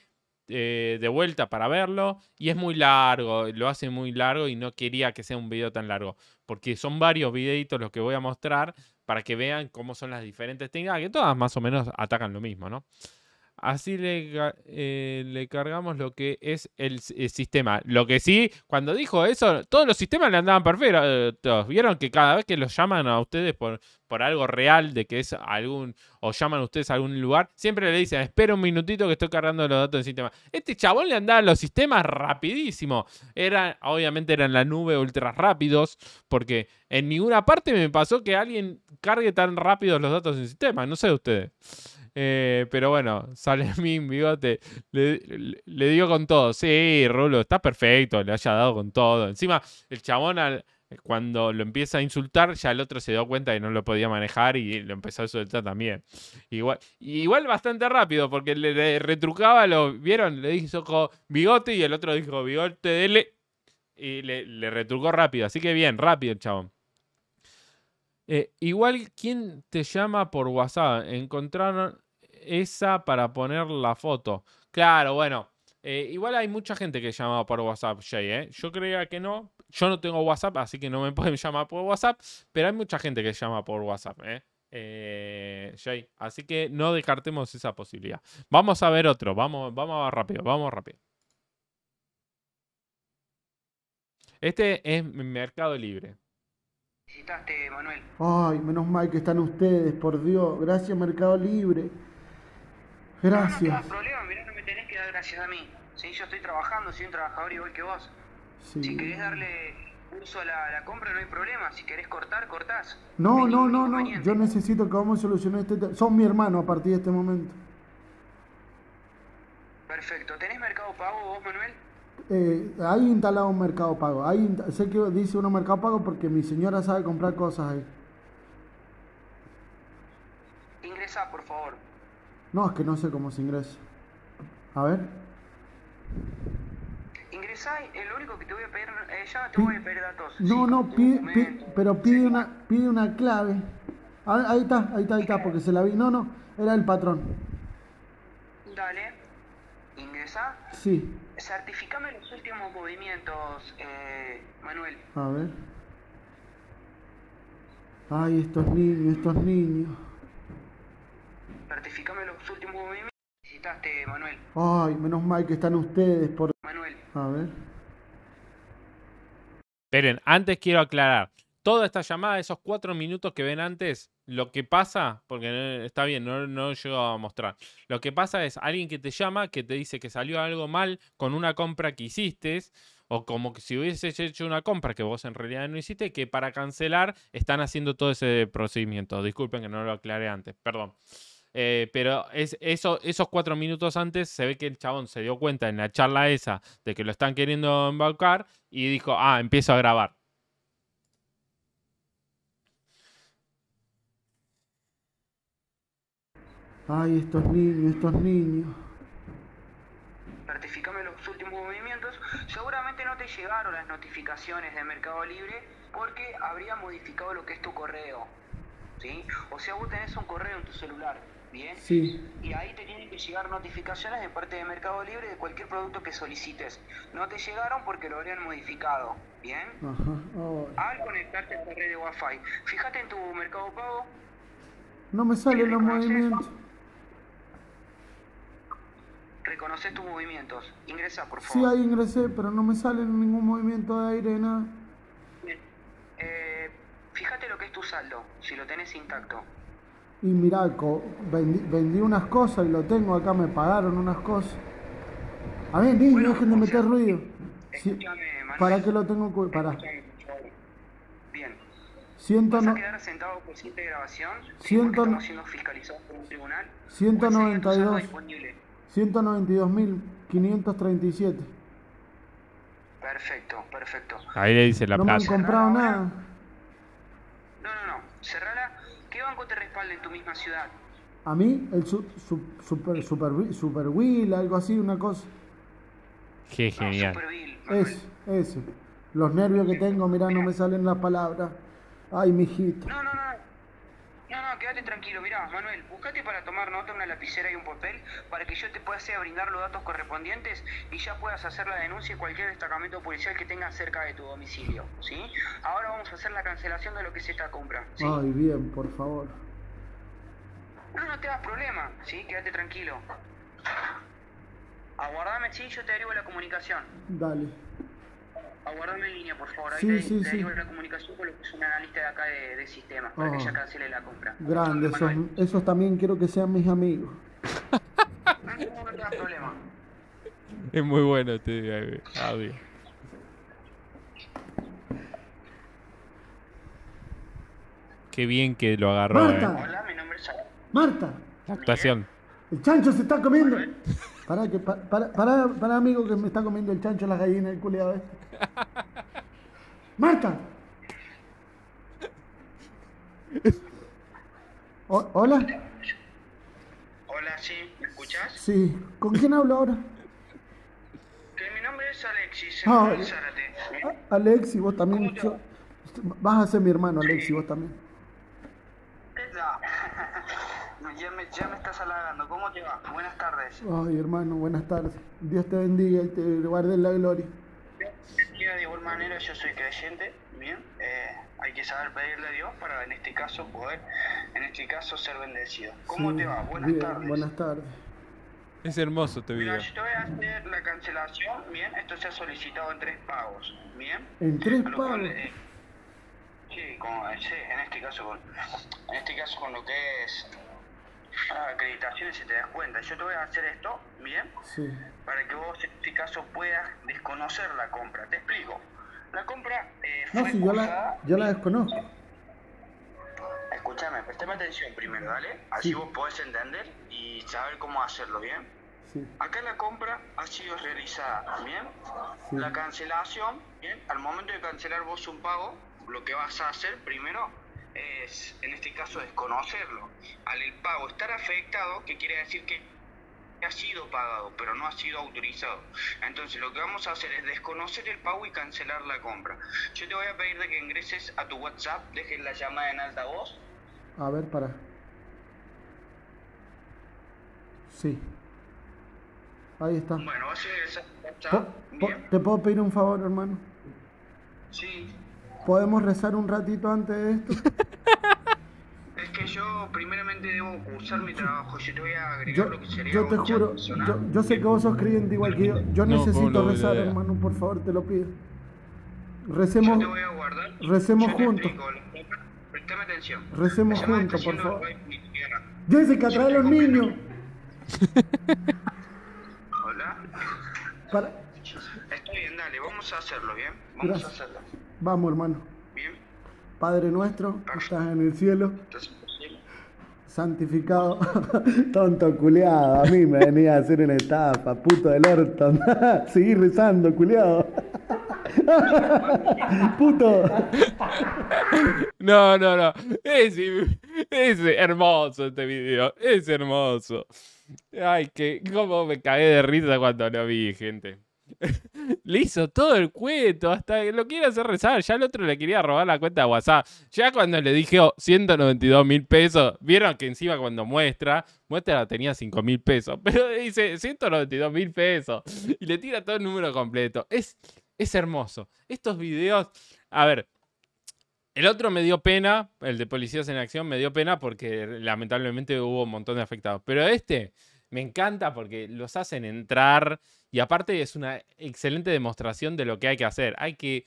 A: eh, de vuelta para verlo y es muy largo, lo hace muy largo y no quería que sea un video tan largo, porque son varios videitos los que voy a mostrar para que vean cómo son las diferentes técnicas, que todas más o menos atacan lo mismo, ¿no? Así eh, le, cargamos lo que es el, sistema. Lo que sí, cuando dijo eso, todos los sistemas le andaban perfectos. Vieron que cada vez que los llaman a ustedes por, por algo real, de que es algún, o llaman a ustedes a algún lugar, siempre le dicen, espera un minutito que estoy cargando los datos del sistema. Este chabón le andaba los sistemas rapidísimo. Era, obviamente eran la nube ultra rápidos, porque en ninguna parte me pasó que alguien cargue tan rápido los datos del sistema. No sé ustedes. Eh, pero bueno, sale *laughs* mi bigote, le, le, le, dio con todo. Sí, Rulo, está perfecto, le haya dado con todo. Encima, el chabón cuando lo empieza a insultar, ya el otro se dio cuenta que no lo podía manejar y lo empezó a soltar también. Igual, igual bastante rápido, porque le, retrucaba, lo vieron, le dijo bigote y el otro dijo bigote, dele. Y le, le retrucó rápido, así que bien, rápido el chabón. Eh, igual, ¿quién te llama por WhatsApp? Encontraron esa para poner la foto. Claro, bueno. Eh, igual hay mucha gente que llama por WhatsApp, Jay, ¿eh? Yo creía que no. Yo no tengo WhatsApp, así que no me *laughs* pueden llamar por WhatsApp. Pero hay mucha gente que llama por WhatsApp, ¿eh? Jay. Así que no descartemos esa posibilidad. Vamos a ver otro. Vamos, vamos rápido, vamos rápido. Este es Mercado Libre.
B: Visitaste, Manuel. Ay, menos mal que están ustedes, por Dios. Gracias, Mercado Libre. Gracias. No, hay problema,
J: mirá, no me tenés que dar gracias a mí. Sí, yo estoy trabajando, soy un trabajador igual que vos. Si querés darle uso a la, compra, no hay problema. Si querés cortar, cortás.
B: No, no, no, no. Yo necesito que vamos a solucionar este tema. Son mi hermano a partir de este momento.
J: Perfecto. ¿Tenés mercado pago vos, Manuel?
B: ahí eh, hay instalado un mercado pago. Hay, sé que dice uno mercado pago porque mi señora sabe comprar cosas ahí.
H: Ingresa, por favor.
B: No, es que no sé cómo se ingresa. A ver. Ingresa, lo único que te voy a pedir, eh, ya te voy a pedir datos. No, no, pero pide una, pide una clave. ahí está, ahí está, ahí está, porque se la vi. No, no, era el patrón.
J: Dale. Ingresa. Sí. Certificame los últimos movimientos, eh, Manuel.
B: A ver. Ay, estos niños, estos niños.
J: Certificame los últimos movimientos que necesitaste, Manuel.
B: Ay, menos mal que están ustedes por... Manuel. A ver.
A: Esperen, antes quiero aclarar. Toda esta llamada, esos cuatro minutos que ven antes, lo que pasa, porque está bien, no, lo llego a mostrar. Lo que pasa es alguien que te llama, que te dice que salió algo mal con una compra que hiciste, o como que si hubieses hecho una compra que vos en realidad no hiciste, que para cancelar están haciendo todo ese procedimiento. Disculpen que no lo aclaré antes, perdón. Eh, pero es, eso, esos cuatro minutos antes se ve que el chabón se dio cuenta en la charla esa de que lo están queriendo embaucar y dijo, ah, empiezo a grabar.
B: Ay, estos niños, estos niños.
J: Certificame los últimos movimientos. Seguramente no te llegaron las notificaciones de Mercado Libre porque habrían modificado lo que es tu correo. ¿Sí? O sea, vos tenés un correo en tu celular, ¿bien? Sí. Y ahí te tienen que llegar notificaciones de parte de Mercado Libre de cualquier producto que solicites. No te llegaron porque lo habrían modificado, ¿bien?
B: Ajá.
J: Al conectarte a la red de Wi-Fi. Fíjate en tu Mercado Pago.
B: No me salen los movimientos.
J: Reconoce tus movimientos. Ingresa,
B: por favor. Sí, ahí ingresé, pero no me sale ningún movimiento de aire, nada.
J: Bien. Eh, fíjate lo que es tu saldo, si lo tenés intacto.
B: Y mirá, vendí, unas cosas y lo tengo acá, me pagaron unas cosas. A ver, ni, bueno, dejen de meter ruido. Eh, sí, ¿Para qué lo tengo Escúchame, Para. Bien. Siento ¿Vas no... a quedar
J: sentado por grabación?
B: estamos
J: siendo fiscalizados por un tribunal. 192.
B: 192.537.
H: Perfecto, perfecto. Ahí le dice la plaza. No me han comprado nada.
B: No, no, no. Cerrala. ¿Qué banco te respalda en tu misma ciudad? A mí, el su, super, super, algo así, una cosa.
A: Qué ah, genial.
B: No, eso, eso. Los nervios que tengo, mirá, no me salen las palabras. Ay, mijito. No, no, no.
J: No, no, quédate tranquilo. Mirá, Manuel, búscate para tomar nota una lapicera y un papel para que yo te pueda hacer brindar los datos correspondientes y ya puedas hacer la denuncia en cualquier destacamento policial que tenga cerca de tu domicilio. ¿Sí? Ahora vamos a hacer la cancelación de lo que es esta compra.
B: ¿sí? Ay, bien, por favor.
J: No, no te das problema. ¿Sí? Quédate tranquilo. Aguardame, sí, yo te derivo la comunicación. Dale. Aguardame en línea, por favor. Ahí sí, te, sí, la comunicación con lo que es un analista de acá de, sistemas, para que ah. ya cancele la compra.
B: Grande, esos, también quiero que sean mis amigos. *laughs*
A: Es muy bueno este audio. Qué bien que lo agarró. Marta. Eh.
B: Hola, mi nombre es Marta. La actuación. El chancho se está comiendo. Pará, que, para, para, amigo, que me está comiendo el chancho las gallinas, el culiado este. Eh. Marta. hola. Hola, sí, ¿me escuchas? Sí. ¿Con quién hablo ahora? Que mi nombre es Alexis. Ah, eh, Alexis, vos también. vas a ser mi hermano, Alexis, vos también ya me, estás halagando. ¿Cómo te va? Buenas tardes. Ay, hermano, buenas tardes. Dios te bendiga y te guarde la gloria.
H: De igual manera, yo soy creyente, bien. Eh, hay que saber pedirle a Dios para, en este caso, poder, en este caso, ser bendecido. ¿Cómo te va? Buenas tardes.
B: Buenas tardes. Es hermoso este video. yo
H: te voy a hacer la cancelación, bien. Esto se ha solicitado en tres pagos, bien. ¿En
B: tres pagos? Eh, eh, sí, en este caso
H: en este caso con lo que es acreditaciones si te das cuenta. Yo te voy a hacer esto, ¿bien? Para que vos, en este caso, puedas desconocer la compra. Te explico. La compra
B: eh, fue yo la, desconozco.
H: Escúchame, presteme atención primero, ¿vale? Así vos podés entender y saber cómo hacerlo, ¿bien? Acá la compra ha sido realizada, ¿bien? La cancelación, ¿bien? Al momento de cancelar vos un pago, lo que vas a hacer primero es, en este caso, desconocerlo. Al el pago estar afectado, que quiere decir que ha sido pagado, pero no ha sido autorizado. Entonces lo que vamos a hacer es desconocer el pago y cancelar la compra. Yo te voy a pedir de que ingreses a tu WhatsApp, dejes la llamada en alta voz
B: A ver, para. Sí. Ahí está. Bueno, vas a ¿Te puedo pedir un favor, hermano? Sí. ¿Podemos rezar un ratito antes de esto? *laughs* Es que yo primeramente debo cursar mi
H: trabajo. Yo te voy
B: a agregar lo que sería Yo te juro, yo, sé que vos sos creyente igual que yo. Yo necesito rezar, hermano, por favor, te lo pido. Recemos, yo te voy a guardar. Recemos juntos. Prestame atención. Recemos juntos, por favor. que trae a los niños.
H: *laughs* Hola. Para... Está bien, dale, vamos a hacerlo, ¿bien? Vamos a hacerlo.
B: Vamos, hermano. Bien. Padre nuestro, que estás en el cielo. santificado. *laughs* Tonto culiado, a mí me venía a hacer una etapa, puto del orto. *laughs* Seguí rezando, culiado, *laughs* Puto.
A: No, no, no. Es, hermoso este video. Es hermoso. Ay, que cómo me cagué de risa cuando lo vi, gente le *laughs* hizo todo el cuento, hasta que lo quiere hacer rezar. Ya el otro le quería robar la cuenta de WhatsApp. Ya cuando le dije 192 mil pesos, vieron que encima cuando muestra, muestra la tenía 5 mil pesos, *laughs* pero dice 192 mil pesos y le tira todo el número completo. Es, es hermoso. Estos videos, a ver. El otro me dio pena, el de Policías en Acción me dio pena porque lamentablemente hubo un montón de afectados. Pero este, me encanta porque los hacen entrar y aparte es una excelente demostración de lo que hay que hacer. Hay que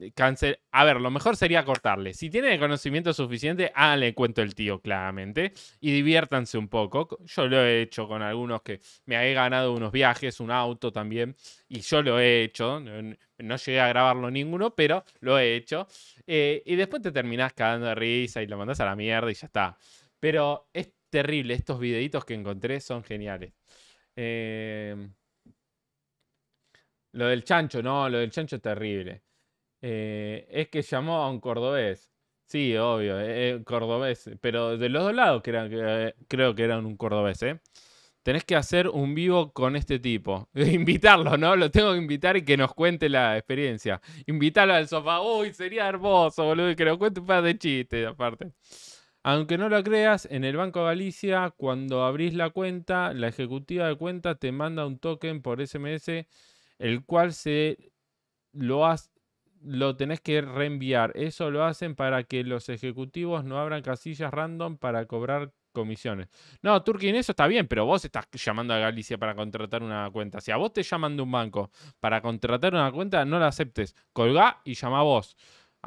A: eh, cancelar. A ver, lo mejor sería cortarle. Si tiene el conocimiento suficiente, háganle cuento el tío, claramente. Y diviértanse un poco. Yo lo he hecho con algunos que me he ganado unos viajes, un auto también. Y yo lo he hecho. No llegué a grabarlo ninguno, pero lo he hecho. Eh, y después te terminás cagando de risa y lo mandas a la mierda y ya está. Pero es terrible. Estos videitos que encontré son geniales. Em, lo del chancho, no, lo del chancho es terrible. Eh, es que llamó a un cordobés. Sí, obvio, eh, eh, cordobés. Pero de los dos lados que creo que eran un cordobés, Tenés que hacer un vivo con este tipo. *laughs* Invitarlo, ¿no? Lo tengo que invitar y que nos cuente la experiencia. Invitarlo al sofá. Uy, sería hermoso, boludo. Y que nos cuente un par de chistes, aparte. Aunque no lo creas, en el Banco Galicia, cuando abrís la cuenta, la ejecutiva de cuenta te manda un token por SMS, el cual se lo, has, lo tenés que reenviar. Eso lo hacen para que los ejecutivos no abran casillas random para cobrar comisiones. No, Turkin, eso está bien, pero vos estás llamando a Galicia para contratar una cuenta. Si a vos te llaman de un banco para contratar una cuenta, no la aceptes. Colgá y llama a vos.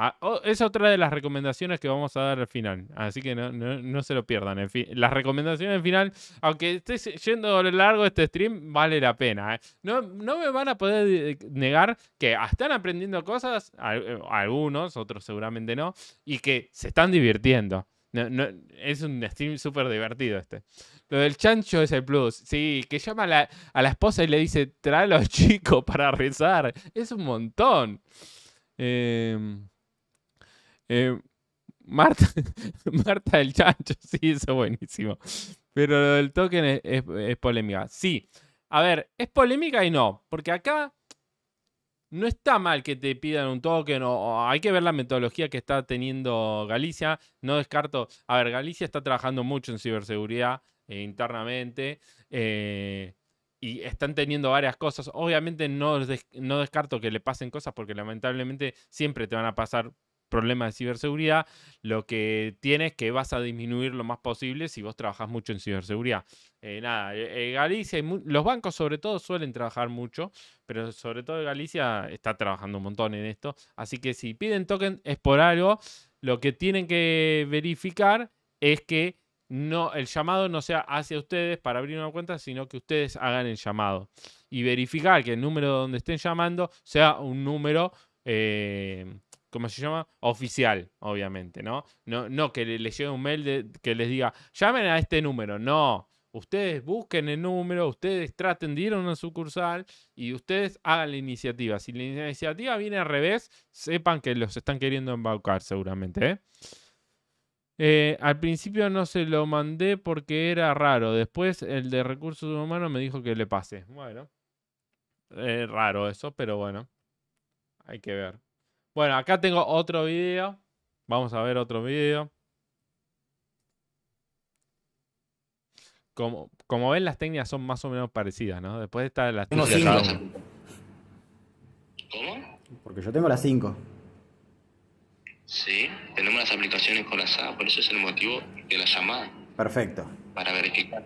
A: Ah, oh, es otra de las recomendaciones que vamos a dar al final. Así que no, se lo pierdan. las recomendaciones al final, aunque estés yendo a lo largo este stream, vale la pena. ¿eh? No, no me van a poder eh, negar que están aprendiendo cosas, eh, algunos, otros seguramente no, y que se están divirtiendo. es un stream súper divertido este. Lo del chancho es el plus. Sí, que llama a la, a la esposa y le dice, trae los *laughs* chicos para rezar. Es un montón. Eh, eh, Marta, *laughs* Marta del Chancho, *laughs* sí, eso buenísimo. Pero lo del token es, polémica. Sí, a ver, es polémica y no, porque acá no está mal que te pidan un token o, hay que ver la metodología que está teniendo Galicia. No descarto, a ver, Galicia está trabajando mucho en ciberseguridad eh, internamente. Eh, y están teniendo varias cosas. Obviamente no, no descarto que le pasen cosas porque lamentablemente siempre te van a pasar problema de ciberseguridad, lo que tiene es que vas a disminuir lo más posible si vos trabajás mucho en ciberseguridad. Eh, nada, eh, eh, Galicia, y los bancos sobre todo suelen trabajar mucho, pero sobre todo Galicia está trabajando un montón en esto. Así que si piden token es por algo. Lo que tienen que verificar es que no, el llamado no sea hacia ustedes para abrir una cuenta, sino que ustedes hagan el llamado. Y verificar que el número donde estén llamando sea un número eh, ¿cómo se llama? Oficial, obviamente, ¿no? No, no que les llegue un mail que les diga, llamen a este número, no. Ustedes busquen el número, ustedes traten de ir a una sucursal y ustedes hagan la iniciativa. Si la iniciativa viene al revés, sepan que los están queriendo embaucar seguramente. ¿eh? Eh, al principio no se lo mandé porque era raro. Después el de recursos humanos me dijo que le pase. Bueno, es raro eso, pero bueno, hay que ver. Bueno, acá tengo otro video. Vamos a ver otro video. Como, como ven, las técnicas son más o menos parecidas, ¿no? Después
K: está la Tengo cinco. ¿Cómo? Porque yo tengo las 5.
H: Sí, tenemos las aplicaciones con las por eso es el motivo de la llamada.
K: Perfecto. Para
H: verificar.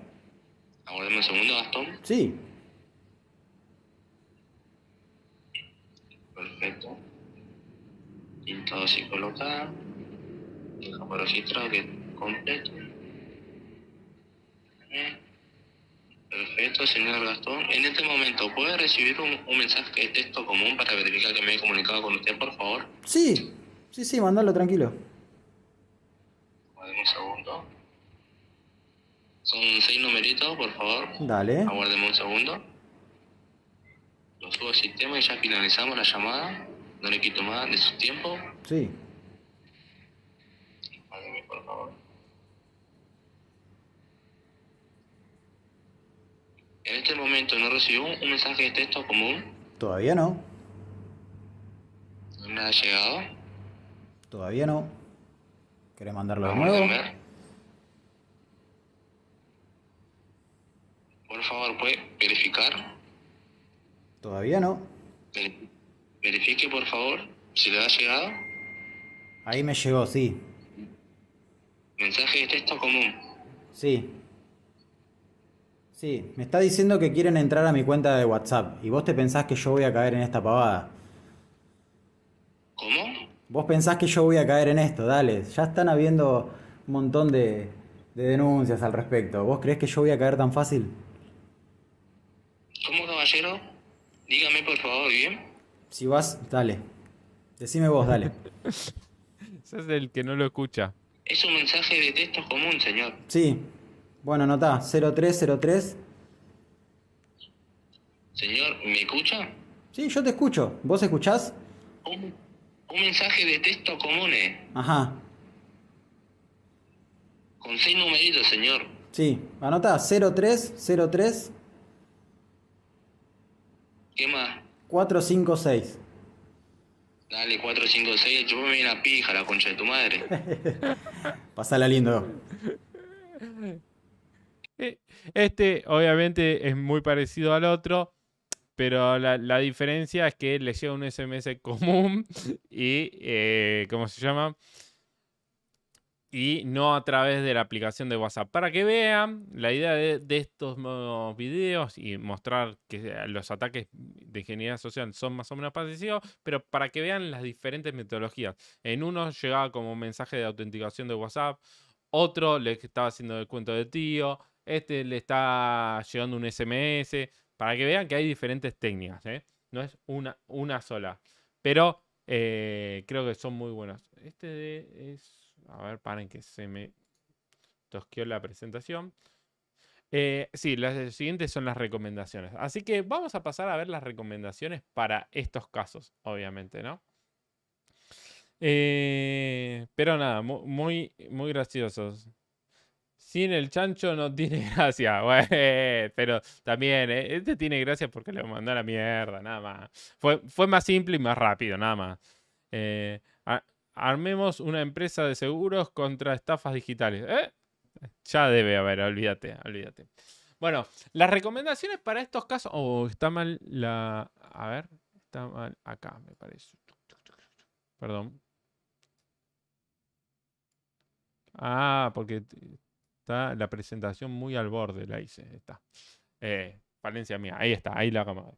H: Aguardame un segundo, Gastón. Sí. Perfecto pintado así colocado Deja por registrado que completo. Perfecto, señor Gastón. En
K: este momento, ¿puede recibir un, mensaje de texto común para verificar que me he comunicado con usted, por favor? Sí, sí, sí, mandalo tranquilo.
H: Aguardemos un segundo.
K: Son seis numeritos, por favor. Dale. Aguardemos un segundo. Lo subo al
H: sistema y ya finalizamos la llamada. No le quito más de su tiempo. Sí. Págame, por favor. En este momento no recibo un mensaje de texto común.
K: Todavía no.
H: ¿No me ha llegado?
K: Todavía no. ¿Querés mandarlo de nuevo? A ver. Por
H: favor, ¿puede verificar?
K: Todavía no.
H: ¿Verificar? Verifique, por favor, si le ha
K: llegado. Ahí me llegó, sí. Mensaje de texto común. Sí. Sí, me está diciendo que quieren entrar a mi cuenta de WhatsApp y vos te pensás que yo voy a caer en esta pavada. ¿Cómo? Vos pensás que yo voy a caer en esto, dale. Ya están habiendo un montón de, denuncias al respecto. ¿Vos crees que yo voy a caer tan fácil?
C: ¿Cómo,
H: caballero? Dígame por favor, ¿bien?
K: Si vas, dale. Decime vos, dale. Es *laughs* el que no lo escucha.
H: Es un mensaje de texto común, señor.
K: Sí. Bueno, nota, 0303.
H: Señor, ¿me escucha?
K: Sí, yo te escucho. ¿Vos escuchás?
H: Un, mensaje de texto común. Eh. Ajá. Con seis numeritos, señor.
K: Sí, anota 0303. ¿Qué más? 456.
H: Dale, 456, yo me viene a pija la concha de tu madre.
K: *laughs* pasala lindo.
A: Eh, este, obviamente, es muy parecido al otro, pero la, diferencia es que le llega un SMS común y, eh, ¿cómo se llama? y no a través de la aplicación de WhatsApp. Para que vean la idea de, estos nuevos videos y mostrar que ah, los ataques de ingeniería social son más o menos parecidos, pero para que vean las diferentes metodologías. En uno llegaba como un mensaje de autenticación de WhatsApp, otro le estaba haciendo el cuento de tío, este le está llegando un SMS, para que vean que hay diferentes técnicas, ¿eh? no es una, una sola, pero eh, creo que son muy buenas. Este de, es a ver, paren que se me tosqueó la presentación. Eh, sí, las siguientes son las recomendaciones. Así que vamos a pasar a ver las recomendaciones para estos casos, obviamente, ¿no? Eh, pero nada, muy, muy graciosos. Sin el chancho no tiene *laughs* gracia, pero también, eh, este tiene gracia porque le mandó a la mierda, nada más. Fue, fue más simple y más rápido, nada más armemos una empresa de seguros contra estafas digitales. ¿eh? Ya debe haber, olvídate, olvídate. Bueno, las recomendaciones para estos casos. Oh, está mal la. A ver, está mal acá, me parece. Perdón. Ah, porque está la presentación muy al borde, la hice. Está. Valencia eh, mía, ahí está, ahí la acabamos.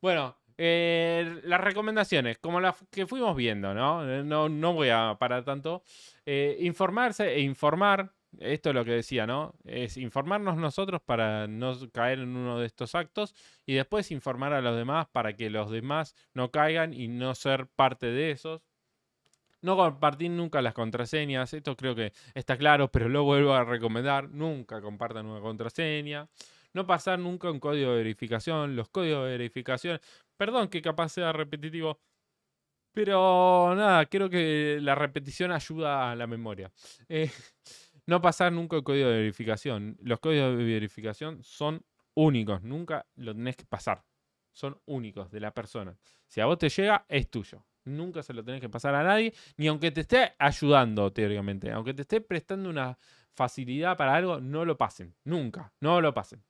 A: Bueno, eh, las recomendaciones, como las que fuimos viendo, ¿no? Eh, no, no voy a parar tanto. Eh, informarse e informar, esto es lo que decía, ¿no? Es informarnos nosotros para no caer en uno de estos actos y después informar a los demás para que los demás no caigan y no ser parte de esos. No compartir nunca las contraseñas, esto creo que está claro, pero lo vuelvo a recomendar, nunca compartan una contraseña. No pasar nunca un código de verificación, los códigos de verificación, Perdón que capaz sea repetitivo. Pero nada, creo que la repetición ayuda a la memoria. Eh, *laughs* no pasar nunca el código de verificación. Los códigos de verificación son únicos. Nunca lo tenés que pasar. Son únicos de la persona. Si a vos te llega, es tuyo. Nunca se lo tenés que pasar a nadie. Ni aunque te esté ayudando, teóricamente. Aunque te esté prestando una facilidad para algo, no lo pasen. Nunca. No lo pasen.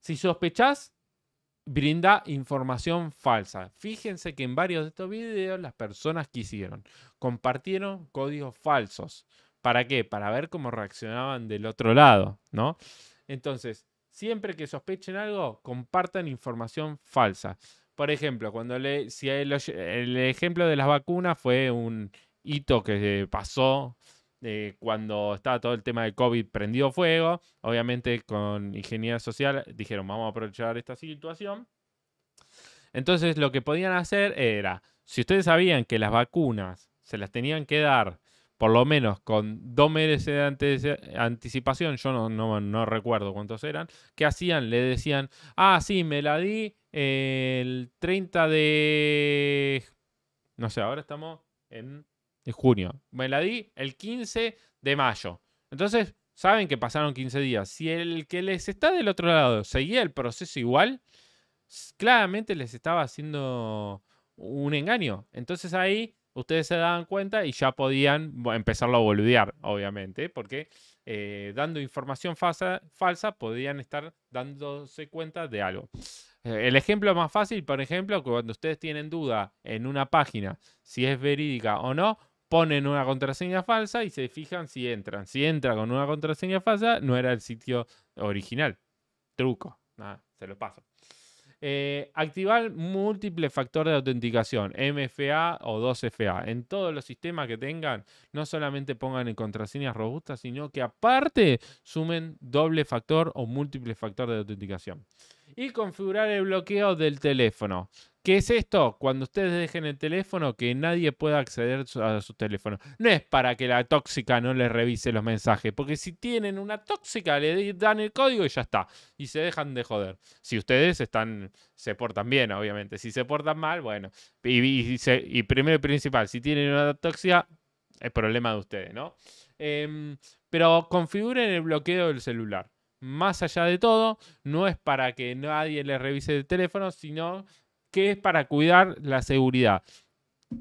A: Si sospechás, brinda información falsa. Fíjense que en varios de estos videos las personas que hicieron compartieron códigos falsos. ¿Para qué? Para ver cómo reaccionaban del otro lado, ¿no? Entonces, siempre que sospechen algo, compartan información falsa. Por ejemplo, cuando le, si el, el ejemplo de las vacunas fue un hito que pasó eh, cuando estaba todo el tema de COVID prendió fuego, obviamente con ingeniería social dijeron vamos a aprovechar esta situación. Entonces lo que podían hacer era, si ustedes sabían que las vacunas se las tenían que dar por lo menos con dos meses de anticipación, yo no, no recuerdo cuántos eran, ¿qué hacían? Le decían, ah, sí, me la di el 30 de... No sé, ahora estamos en de junio. Me la di el 15 de mayo. Entonces, saben que pasaron 15 días. Si el que les está del otro lado seguía el proceso igual, claramente les estaba haciendo un engaño. Entonces ahí ustedes se daban cuenta y ya podían empezarlo a boludear, obviamente, porque eh, dando información falsa, falsa podían estar dándose cuenta de algo. Eh, el ejemplo más fácil, por ejemplo, cuando ustedes tienen duda en una página si es verídica o no, ponen una contraseña falsa y se fijan si entran. Si entra con una contraseña falsa, no era el sitio original. Truco. se lo paso. Eh, activar múltiples factores de autenticación, MFA o 2FA, en todos los sistemas que tengan. No solamente pongan en contraseñas robustas, sino que aparte sumen doble factor o múltiples factor de autenticación. Y configurar el bloqueo del teléfono. ¿Qué es esto? Cuando ustedes dejen el teléfono, que nadie pueda acceder a su teléfono. No es para que la tóxica no le revise los mensajes, porque si tienen una tóxica, le dan el código y ya está. Y se dejan de joder. Si ustedes están, se portan bien, obviamente. Si se portan mal, bueno. Y, primero y principal, si tienen una tóxica, es problema de ustedes, ¿no? Em, pero configuren el bloqueo del celular. Más allá de todo, no es para que nadie les revise el teléfono, sino que es para cuidar la seguridad.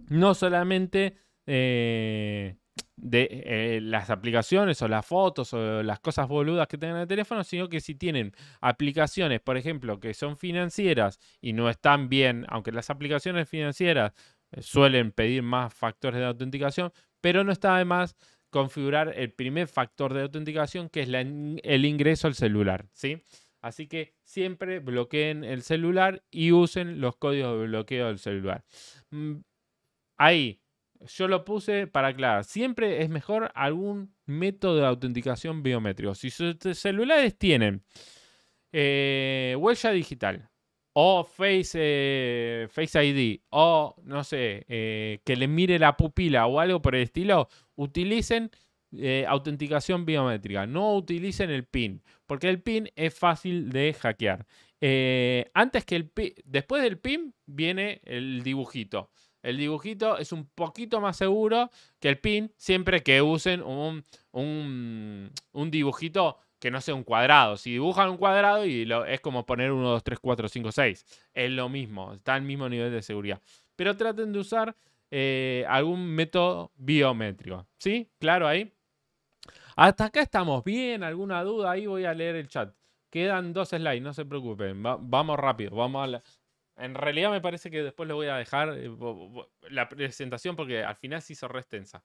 A: No solamente eh, de eh, las aplicaciones o las fotos o las cosas boludas que tengan en el teléfono, sino que si tienen aplicaciones, por ejemplo, que son financieras y no están bien, aunque las aplicaciones financieras eh, suelen pedir más factores de autenticación, pero no está de más configurar el primer factor de autenticación que es el ingreso al celular, ¿sí? Así que siempre bloqueen el celular y usen los códigos de bloqueo del celular. Mm, ahí, yo lo puse para aclarar. Siempre es mejor algún método de autenticación biométrico. Si sus celulares tienen eh, huella digital o Face, eh, Face ID o no sé, eh, que le mire la pupila o algo por el estilo, utilicen eh, autenticación biométrica. No utilicen el PIN, porque el PIN es fácil de hackear. Eh, antes que el PIN, después del PIN viene el dibujito. El dibujito es un poquito más seguro que el PIN siempre que usen un, dibujito que no sea un cuadrado. Si dibujan un cuadrado y es como poner 1, 2, 3, 4, 5, 6. Es lo mismo, está al mismo nivel de seguridad. Pero traten de usar eh, algún método biométrico. ¿Sí? ¿Claro ahí? Hasta acá estamos bien. ¿Alguna duda? Ahí voy a leer el chat. Quedan dos slides, no se preocupen. vamos rápido, vamos a En realidad me parece que después les voy a dejar eh, la presentación porque al final se hizo re extensa.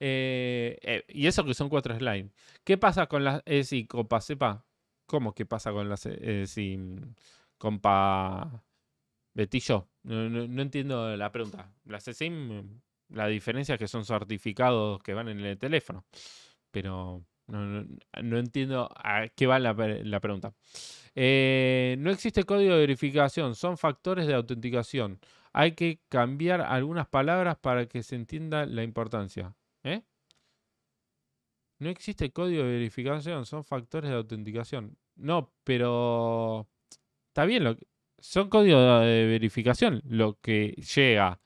A: Eh, eh, y eso que son cuatro slides. ¿Qué pasa con las ESI, copa sepa? ¿Cómo que pasa con las ESI, compa Betillo? No, no, entiendo la pregunta. Las la diferencia es que son certificados que van en el teléfono pero no, entiendo a qué va la, pregunta. Eh, no existe código de verificación, son factores de autenticación. Hay que cambiar algunas palabras para que se entienda la importancia. ¿eh? No existe código de verificación, son factores de autenticación. No, pero está bien, son códigos de verificación lo que llega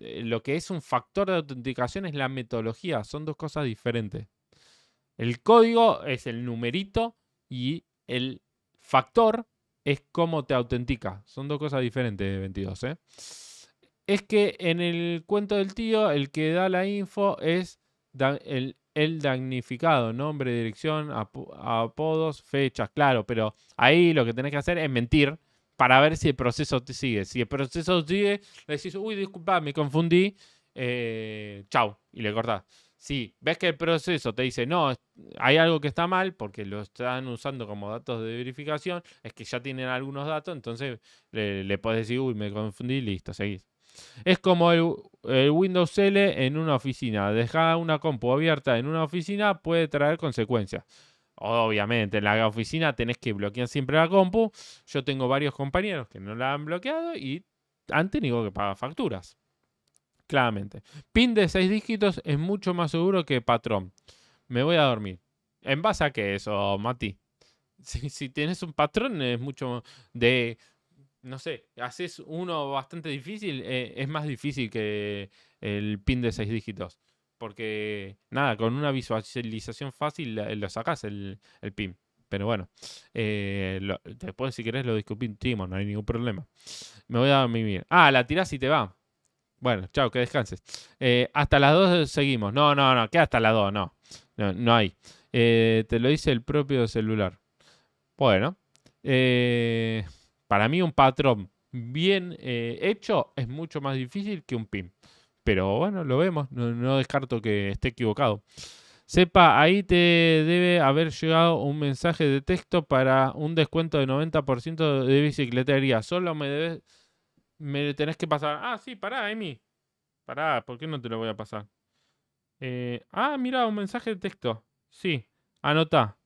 A: eh, lo que es un factor de autenticación es la metodología, son dos cosas diferentes. El código es el numerito y el factor es cómo te autentica. Son dos cosas diferentes, 22. ¿eh? Es que en el cuento del tío, el que da la info es el, damnificado, nombre, dirección, apodos, fechas, claro, pero ahí lo que tenés que hacer es mentir para ver si el proceso te sigue. Si el proceso sigue, le decís, uy, disculpa, me confundí, eh, chau, y le cortas. Si ves que el proceso te dice, no, hay algo que está mal porque lo están usando como datos de verificación, es que ya tienen algunos datos, entonces le, puedes decir, uy, me confundí, listo, seguís. Es como el, el, Windows L en una oficina. Dejar una compu abierta en una oficina puede traer consecuencias. Obviamente, en la oficina tenés que bloquear siempre la compu. Yo tengo varios compañeros que no la han bloqueado y han tenido que pagar facturas. Claramente. PIN de seis dígitos es mucho más seguro que patrón. Me voy a dormir. ¿En base a qué eso, Mati? *laughs* Si, tienes un patrón es mucho de... No sé, haces uno bastante difícil, eh, es más difícil que el PIN de seis dígitos. Porque, nada, con una visualización fácil lo sacas el, el PIM. Pero bueno, eh, después si querés lo discutimos, no hay ningún problema. Me voy a dormir. Ah, la tirás y te va. Bueno, chao, que descanses. Eh, hasta las 2 seguimos. No, no, no, que hasta las 2, no. No, hay. Eh, te lo dice el propio celular. Bueno, para mí un patrón bien hecho es mucho más difícil que un PIN. Pero bueno, lo vemos, no, descarto que esté equivocado. Sepa, ahí te debe haber llegado un mensaje de texto para un descuento de 90% de bicicletería. Solo me debes, me tenés que pasar. Ah, sí, pará, Emi. Pará, ¿por qué no te lo voy a pasar? Eh, ah, mira, un mensaje de texto. Sí, anota.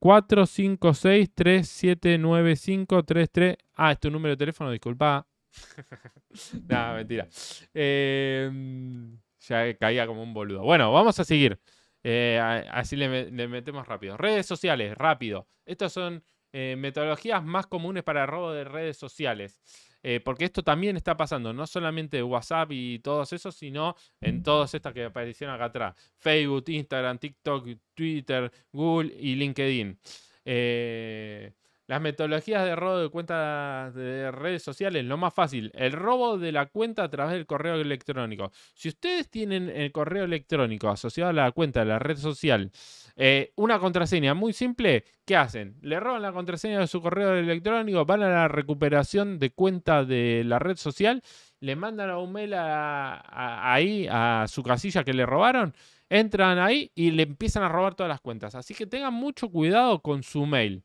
A: 456 379533. Ah, es tu número de teléfono, disculpa. *laughs* no, mentira. Em, ya caía como un boludo. Bueno, vamos a seguir. Eh, así le, metemos rápido. Redes sociales, rápido. Estas son eh, metodologías más comunes para el robo de redes sociales. Eh, porque esto también está pasando, no solamente WhatsApp y todos esos, sino en todas estas que aparecieron acá atrás. Facebook, Instagram, TikTok, Twitter, Google y LinkedIn. Eh, las metodologías de robo de cuentas de redes sociales, lo más fácil, el robo de la cuenta a través del correo electrónico. Si ustedes tienen el correo electrónico asociado a la cuenta de la red social, eh, una contraseña muy simple, ¿qué hacen? Le roban la contraseña de su correo electrónico, van a la recuperación de cuenta de la red social, le mandan a un mail ahí a su casilla que le robaron, entran ahí y le empiezan a robar todas las cuentas. Así que tengan mucho cuidado con su mail.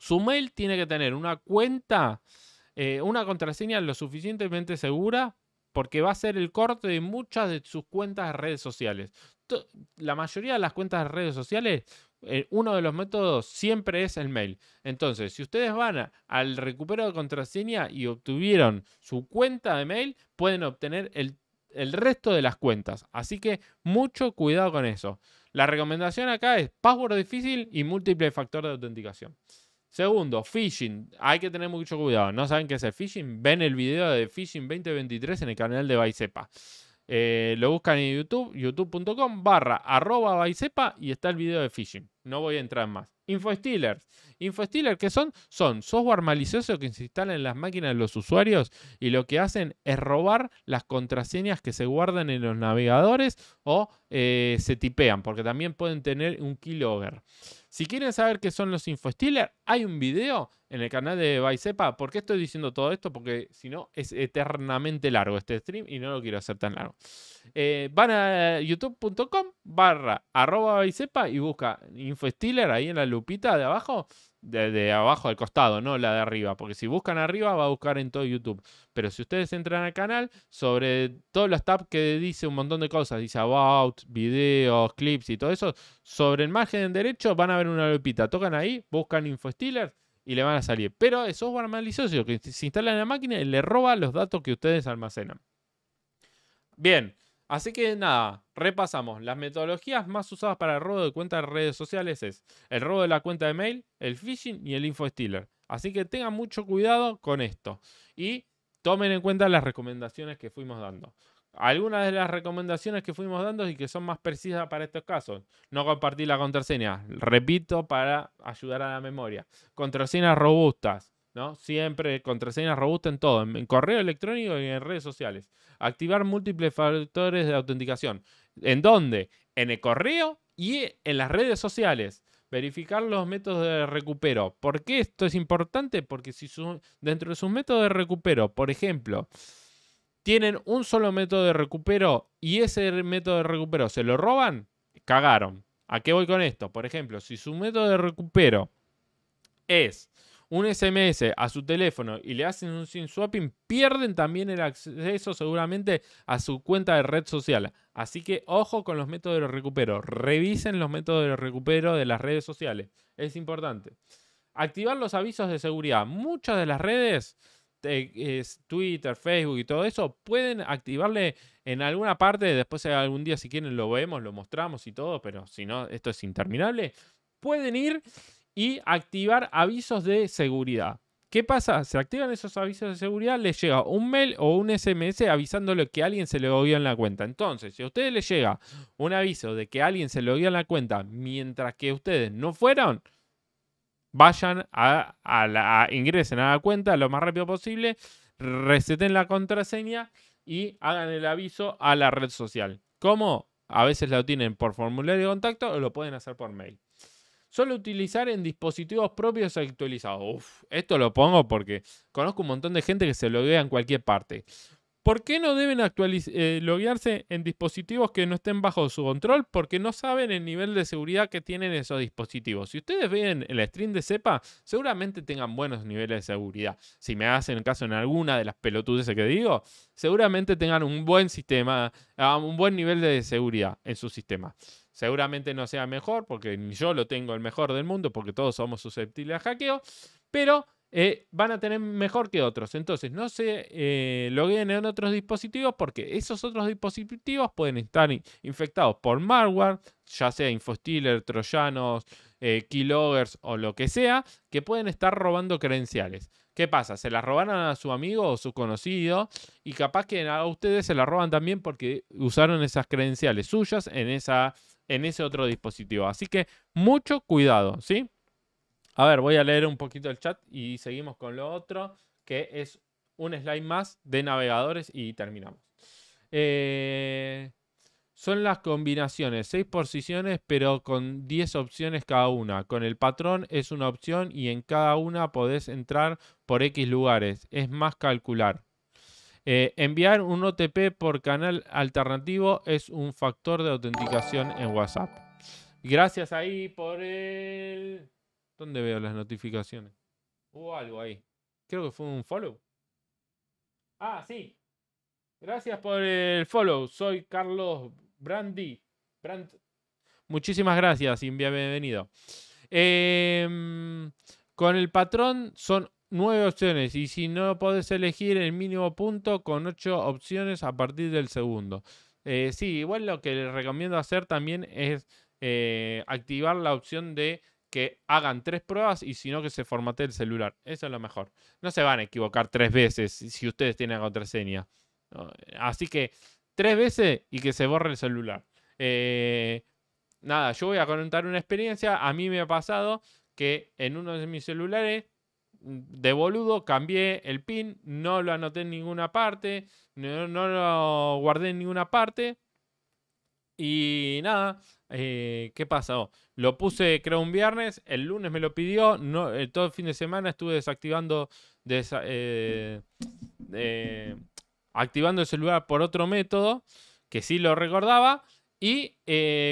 A: Su mail tiene que tener una cuenta, eh, una contraseña lo suficientemente segura porque va a ser el corte de muchas de sus cuentas de redes sociales. La mayoría de las cuentas de redes sociales, eh, uno de los métodos siempre es el mail. Entonces, si ustedes van al recupero de contraseña y obtuvieron su cuenta de mail, pueden obtener el, el resto de las cuentas. Así que mucho cuidado con eso. La recomendación acá es password difícil y múltiple factor de autenticación. Segundo, phishing. Hay que tener mucho cuidado. No saben qué es el phishing. Ven el video de phishing 2023 en el canal de Baizepa. Eh, lo buscan en YouTube, youtube.com barra arroba Baicepa y está el video de phishing. No voy a entrar más. InfoStealers. InfoStealers, ¿qué son? Son software malicioso que se instala en las máquinas de los usuarios y lo que hacen es robar las contraseñas que se guardan en los navegadores o eh, se tipean, porque también pueden tener un keylogger. Si quieren saber qué son los InfoStealers, hay un video en el canal de Vicepa. ¿Por qué estoy diciendo todo esto? Porque si no, es eternamente largo este stream y no lo quiero hacer tan largo. Eh, van a youtube.com barra arroba y busca InfoStealer ahí en la lupita de abajo de, abajo al costado, no la de arriba. Porque si buscan arriba, va a buscar en todo YouTube. Pero si ustedes entran al canal, sobre todos los tabs que dice un montón de cosas, dice About, videos, clips y todo eso, sobre el margen derecho van a ver una lupita. Tocan ahí, buscan InfoStealer y le van a salir. Pero es software malicioso que se instala en la máquina y le roba los datos que ustedes almacenan. Bien. Así que nada, repasamos. Las metodologías más usadas para el robo de cuenta de redes sociales es el robo de la cuenta de mail, el phishing y el info stealer. Así que tengan mucho cuidado con esto y tomen en cuenta las recomendaciones que fuimos dando. Algunas de las recomendaciones que fuimos dando y que son más precisas para estos casos. No compartir la contraseña. Repito, para ayudar a la memoria. Contraseñas robustas ¿no? Siempre contraseña robustas en todo, en, correo electrónico y en redes sociales. Activar múltiples factores de autenticación. ¿En dónde? En el correo y en las redes sociales. Verificar los métodos de recupero. ¿Por qué esto es importante? Porque si dentro de sus métodos de recupero, por ejemplo, tienen un solo método de recupero y ese método de recupero se lo roban, cagaron. ¿A qué voy con esto? Por ejemplo, si su método de recupero es un SMS a su teléfono y le hacen un SIM swapping, pierden también el acceso seguramente a su cuenta de red social. Así que ojo con los métodos de los recupero. Revisen los métodos de recupero de las redes sociales. Es importante. Activar los avisos de seguridad. Muchas de las redes Twitter, Facebook y todo eso, pueden activarle en alguna parte, después eh, algún día si quieren lo vemos, lo mostramos y todo, pero si no, esto es interminable, pueden ir y activar avisos de seguridad. ¿Qué pasa? Se activan esos avisos de seguridad, les llega un mail o un SMS avisándole que alguien se le dio en la cuenta. Entonces, si a ustedes les llega un aviso de que alguien se le dio en la cuenta mientras que ustedes no fueron, vayan a, a, la, a, ingresen a la cuenta lo más rápido posible, reseten la contraseña y hagan el aviso a la red social. ¿Cómo? A veces lo tienen por formulario de contacto o lo pueden hacer por mail. Solo utilizar en dispositivos propios actualizados. Uf, esto lo pongo porque conozco un montón de gente que se lo vea en cualquier parte. ¿Por qué no deben eh, loguearse en dispositivos que no estén bajo su control? Porque no saben el nivel de seguridad que tienen esos dispositivos. Si ustedes ven el stream de CEPA, seguramente tengan buenos niveles de seguridad. Si me hacen caso en alguna de las pelotudes que digo, seguramente tengan un buen sistema, ah, un buen nivel de seguridad en su sistema. Seguramente no sea mejor, porque ni yo lo tengo el mejor del mundo, porque todos somos susceptibles a hackeo, pero eh, van a tener mejor que otros. Entonces, no se eh, loguen en otros dispositivos porque esos otros dispositivos pueden estar infectados por malware, ya sea infostealer, troyanos, eh, keyloggers o lo que sea, que pueden estar robando credenciales. ¿Qué pasa? Se las robaron a su amigo o su conocido y capaz que a ustedes se las roban también porque usaron esas credenciales suyas en, esa, en ese otro dispositivo. Así que mucho cuidado, ¿sí? A ver, voy a leer un poquito el chat y seguimos con lo otro, que es un slide más de navegadores y terminamos. Eh, son las combinaciones, seis posiciones pero con 10 opciones cada una. Con el patrón es una opción y en cada una podés entrar por X lugares. Es más calcular. Eh, enviar un OTP por canal alternativo es un factor de autenticación en WhatsApp. Gracias ahí por el... ¿Dónde veo las notificaciones? Hubo algo ahí. Creo que fue un follow. Ah, sí. Gracias por el follow. Soy Carlos Brandi. Brand... Muchísimas gracias y bienvenido. Em, con el patrón son nueve opciones y si no podés elegir el mínimo punto con ocho opciones a partir del segundo. Eh, sí, igual lo que les recomiendo hacer también es eh, activar la opción de que hagan tres pruebas y si no que se formate el celular. Eso es lo mejor. No se van a equivocar tres veces si ustedes tienen la contraseña. Así que tres veces y que se borre el celular. Eh, nada, yo voy a contar una experiencia. A mí me ha pasado que en uno de mis celulares, mm, de boludo, cambié el pin, no lo anoté en ninguna parte, no, no lo guardé en ninguna parte. Y nada, eh, ¿Qué pasó? Oh, lo puse creo un viernes, el lunes me lo pidió, no, eh, todo el fin de semana estuve desactivando, eh, activando el celular por otro método, que sí lo recordaba, y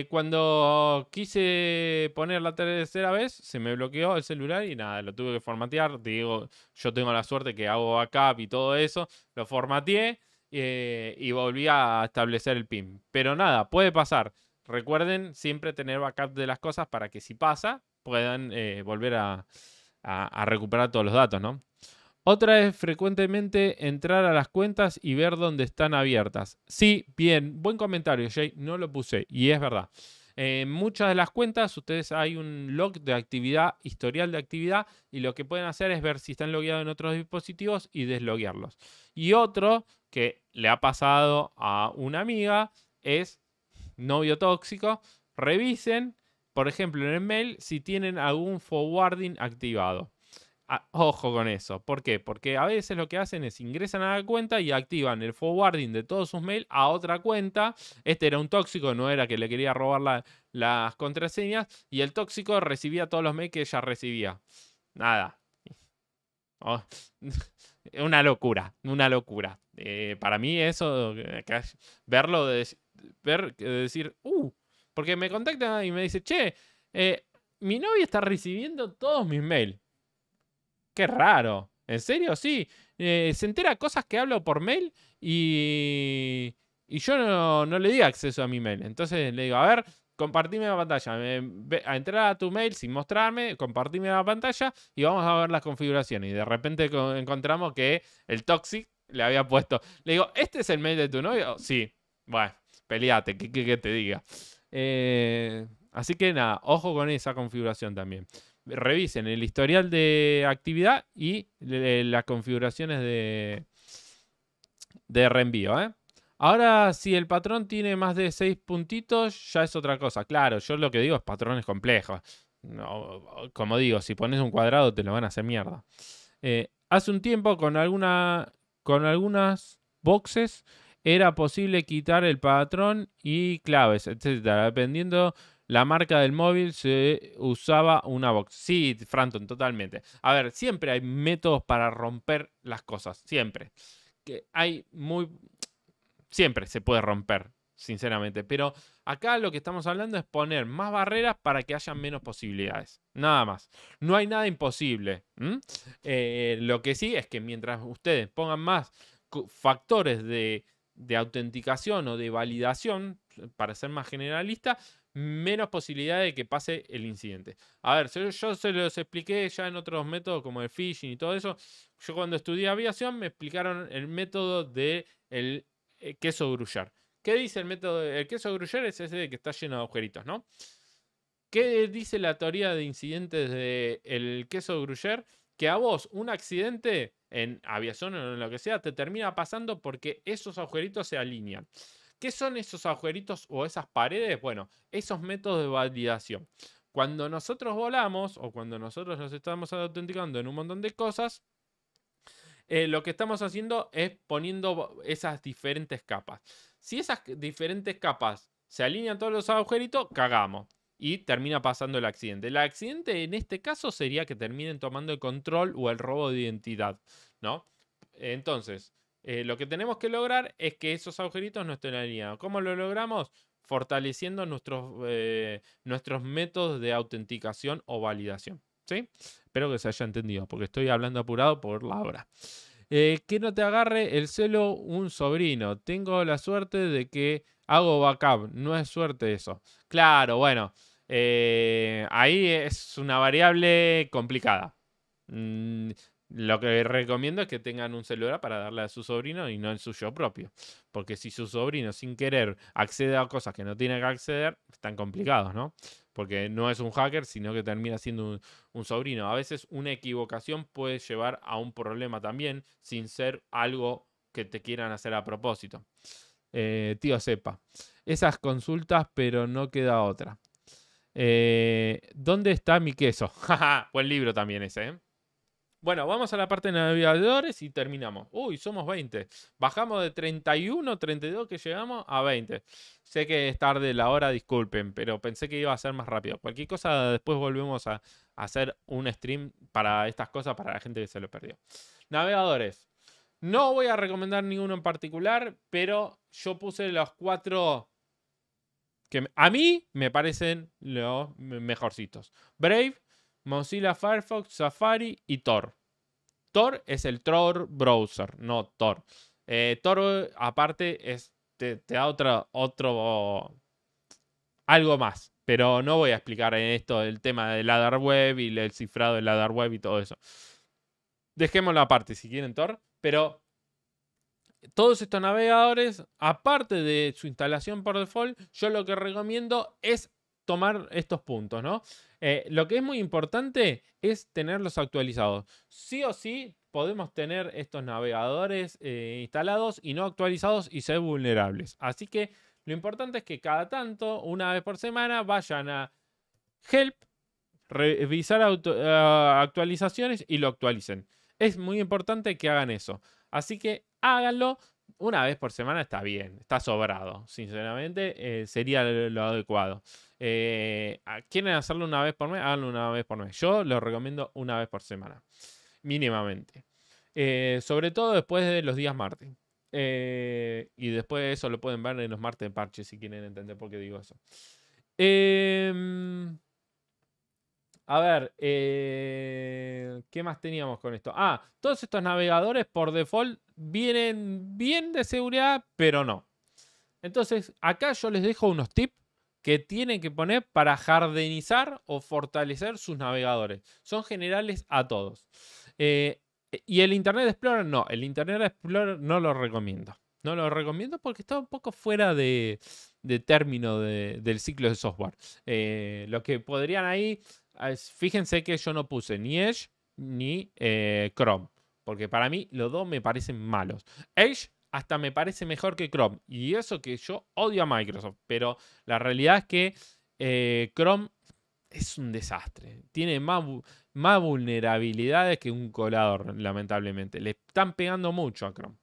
A: cuando quise poner la tercera vez, se me bloqueó el celular y nada, lo tuve que formatear, digo, yo tengo la suerte que hago backup y todo eso, lo formateé y volví a establecer el PIN. Pero nada, puede pasar recuerden siempre tener backup de las cosas para que si pasa puedan eh, volver a, recuperar todos los datos, ¿no? Otra es frecuentemente entrar a las cuentas y ver dónde están abiertas. Sí, bien, buen comentario, Jay, no lo puse y es verdad. En muchas de las cuentas ustedes hay un log de actividad, historial de actividad, y lo que pueden hacer es ver si están logueados en otros dispositivos y desloguearlos. Y otro que le ha pasado a una amiga es novio tóxico, revisen, por ejemplo, en el mail si tienen algún forwarding activado. Ah, ojo con eso. ¿Por qué? Porque a veces lo que hacen es ingresan a la cuenta y activan el forwarding de todos sus mails a otra cuenta. Este era un tóxico, no era que le quería robar las contraseñas. Y el tóxico recibía todos los mails que ella recibía. Nada. Oh, *laughs* una locura, una locura. Eh, para mí eso, eh, verlo de, ver, decir, uh, porque me contacta y me dice, che, eh, mi novia está recibiendo todos mis mails. Qué raro. ¿En serio? Sí. Eh, se entera cosas que hablo por mail y, y yo no, le di acceso a mi mail. Entonces le digo, a ver, compartime la pantalla. a entrar a tu mail sin mostrarme, compartime la pantalla y vamos a ver las configuraciones. Y de repente encontramos que el Toxic le había puesto. Le digo, ¿este es el mail de tu novio? Sí. Bueno, peleate, ¿qué que, te diga? Eh, así que nada, ojo con esa configuración también. Revisen el historial de actividad y las configuraciones de, de reenvío. ¿eh? Ahora, si el patrón tiene más de 6 puntitos, ya es otra cosa. Claro, yo lo que digo es patrones complejos. No, como digo, si pones un cuadrado te lo van a hacer mierda. Eh, hace un tiempo con, alguna, con algunas boxes era posible quitar el patrón y claves, etcétera. Dependiendo la marca del móvil, se usaba una box. Sí, Franton, totalmente. A ver, siempre hay métodos para romper las cosas, siempre. Que hay muy. Siempre se puede romper, sinceramente. Pero acá lo que estamos hablando es poner más barreras para que haya menos posibilidades. Nada más. No hay nada imposible. Eh, lo que sí es que mientras ustedes pongan más factores de de autenticación o de validación, para ser más generalista, menos posibilidad de que pase el incidente. A ver, yo, se los expliqué ya en otros métodos como el phishing y todo eso. Yo cuando estudié aviación me explicaron el método del de el eh, queso grullar. ¿Qué dice el método? del queso gruyer es ese de que está lleno de agujeritos, ¿no? ¿Qué dice la teoría de incidentes del de queso gruyer Que a vos un accidente en aviación o en lo que sea, te termina pasando porque esos agujeritos se alinean. ¿Qué son esos agujeritos o esas paredes? Bueno, esos métodos de validación. Cuando nosotros volamos o cuando nosotros nos estamos autenticando en un montón de cosas, eh, lo que estamos haciendo es poniendo esas diferentes capas. Si esas diferentes capas se alinean todos los agujeritos, cagamos y termina pasando el accidente. El accidente en este caso sería que terminen tomando el control o el robo de identidad, ¿no? Entonces, eh, lo que tenemos que lograr es que esos agujeritos no estén alineados. ¿Cómo lo logramos? Fortaleciendo nuestros, eh, nuestros métodos de autenticación o validación. ¿Sí? Espero que se haya entendido, porque estoy hablando apurado por la hora. Eh, que no te agarre el celo un sobrino. Tengo la suerte de que hago backup. No es suerte eso. Claro, bueno. Eh, ahí es una variable complicada. Mm, lo que recomiendo es que tengan un celular para darle a su sobrino y no el suyo propio. Porque si su sobrino sin querer accede a cosas que no tiene que acceder, están complicados, ¿no? Porque no es un hacker, sino que termina siendo un, sobrino. A veces una equivocación puede llevar a un problema también, sin ser algo que te quieran hacer a propósito. Eh, tío sepa. Esas consultas, pero no queda otra. Eh, ¿Dónde está mi queso? *laughs* Buen libro también ese. ¿eh? Bueno, vamos a la parte de navegadores y terminamos. Uy, somos 20. Bajamos de 31, 32 que llegamos a 20. Sé que es tarde la hora, disculpen, pero pensé que iba a ser más rápido. Cualquier cosa, después volvemos a hacer un stream para estas cosas, para la gente que se lo perdió. Navegadores. No voy a recomendar ninguno en particular, pero yo puse los cuatro que a mí me parecen los mejorcitos. Brave, Mozilla Firefox, Safari y Tor. Tor es el Tor browser, no Tor. Eh, Tor eh, aparte es, te, da otro, otro algo más, pero no voy a explicar en esto el tema del ladder web y el cifrado del ladder web y todo eso. Dejémoslo aparte si quieren Tor, pero todos estos navegadores, aparte de su instalación por default, yo lo que recomiendo es tomar estos puntos, ¿no? Eh, lo que es muy importante es tenerlos actualizados. Sí o sí podemos tener estos navegadores eh, instalados y no actualizados y ser vulnerables. Así que lo importante es que cada tanto, una vez por semana, vayan a Help, revisar eh, actualizaciones y lo actualicen. Es muy importante que hagan eso. Así que háganlo. Una vez por semana está bien, está sobrado, sinceramente, eh, sería lo adecuado. Eh, ah, ¿Quieren hacerlo una vez por mes? Háganlo una vez por mes. Yo lo recomiendo una vez por semana, mínimamente. Eh, sobre todo después de los días martes. y después de eso lo pueden ver en los martes parches si quieren entender por qué digo eso. Eh, a ver, eh, ¿qué más teníamos con esto? Ah, todos estos navegadores por default vienen bien de seguridad, pero no. Entonces, acá yo les dejo unos tips que tienen que poner para jardinizar o fortalecer sus navegadores. Son generales a todos. Eh, y el Internet Explorer no, el Internet Explorer no lo recomiendo. No lo recomiendo porque está un poco fuera de, término del ciclo de software. Eh, lo que podrían ahí fíjense que yo no puse ni Edge ni eh, Chrome, porque para mí los dos me parecen malos. Edge hasta me parece mejor que Chrome, y eso que yo odio a Microsoft, pero la realidad es que eh, Chrome es un desastre. Tiene más, más vulnerabilidades que un colador, lamentablemente. Le están pegando mucho a Chrome.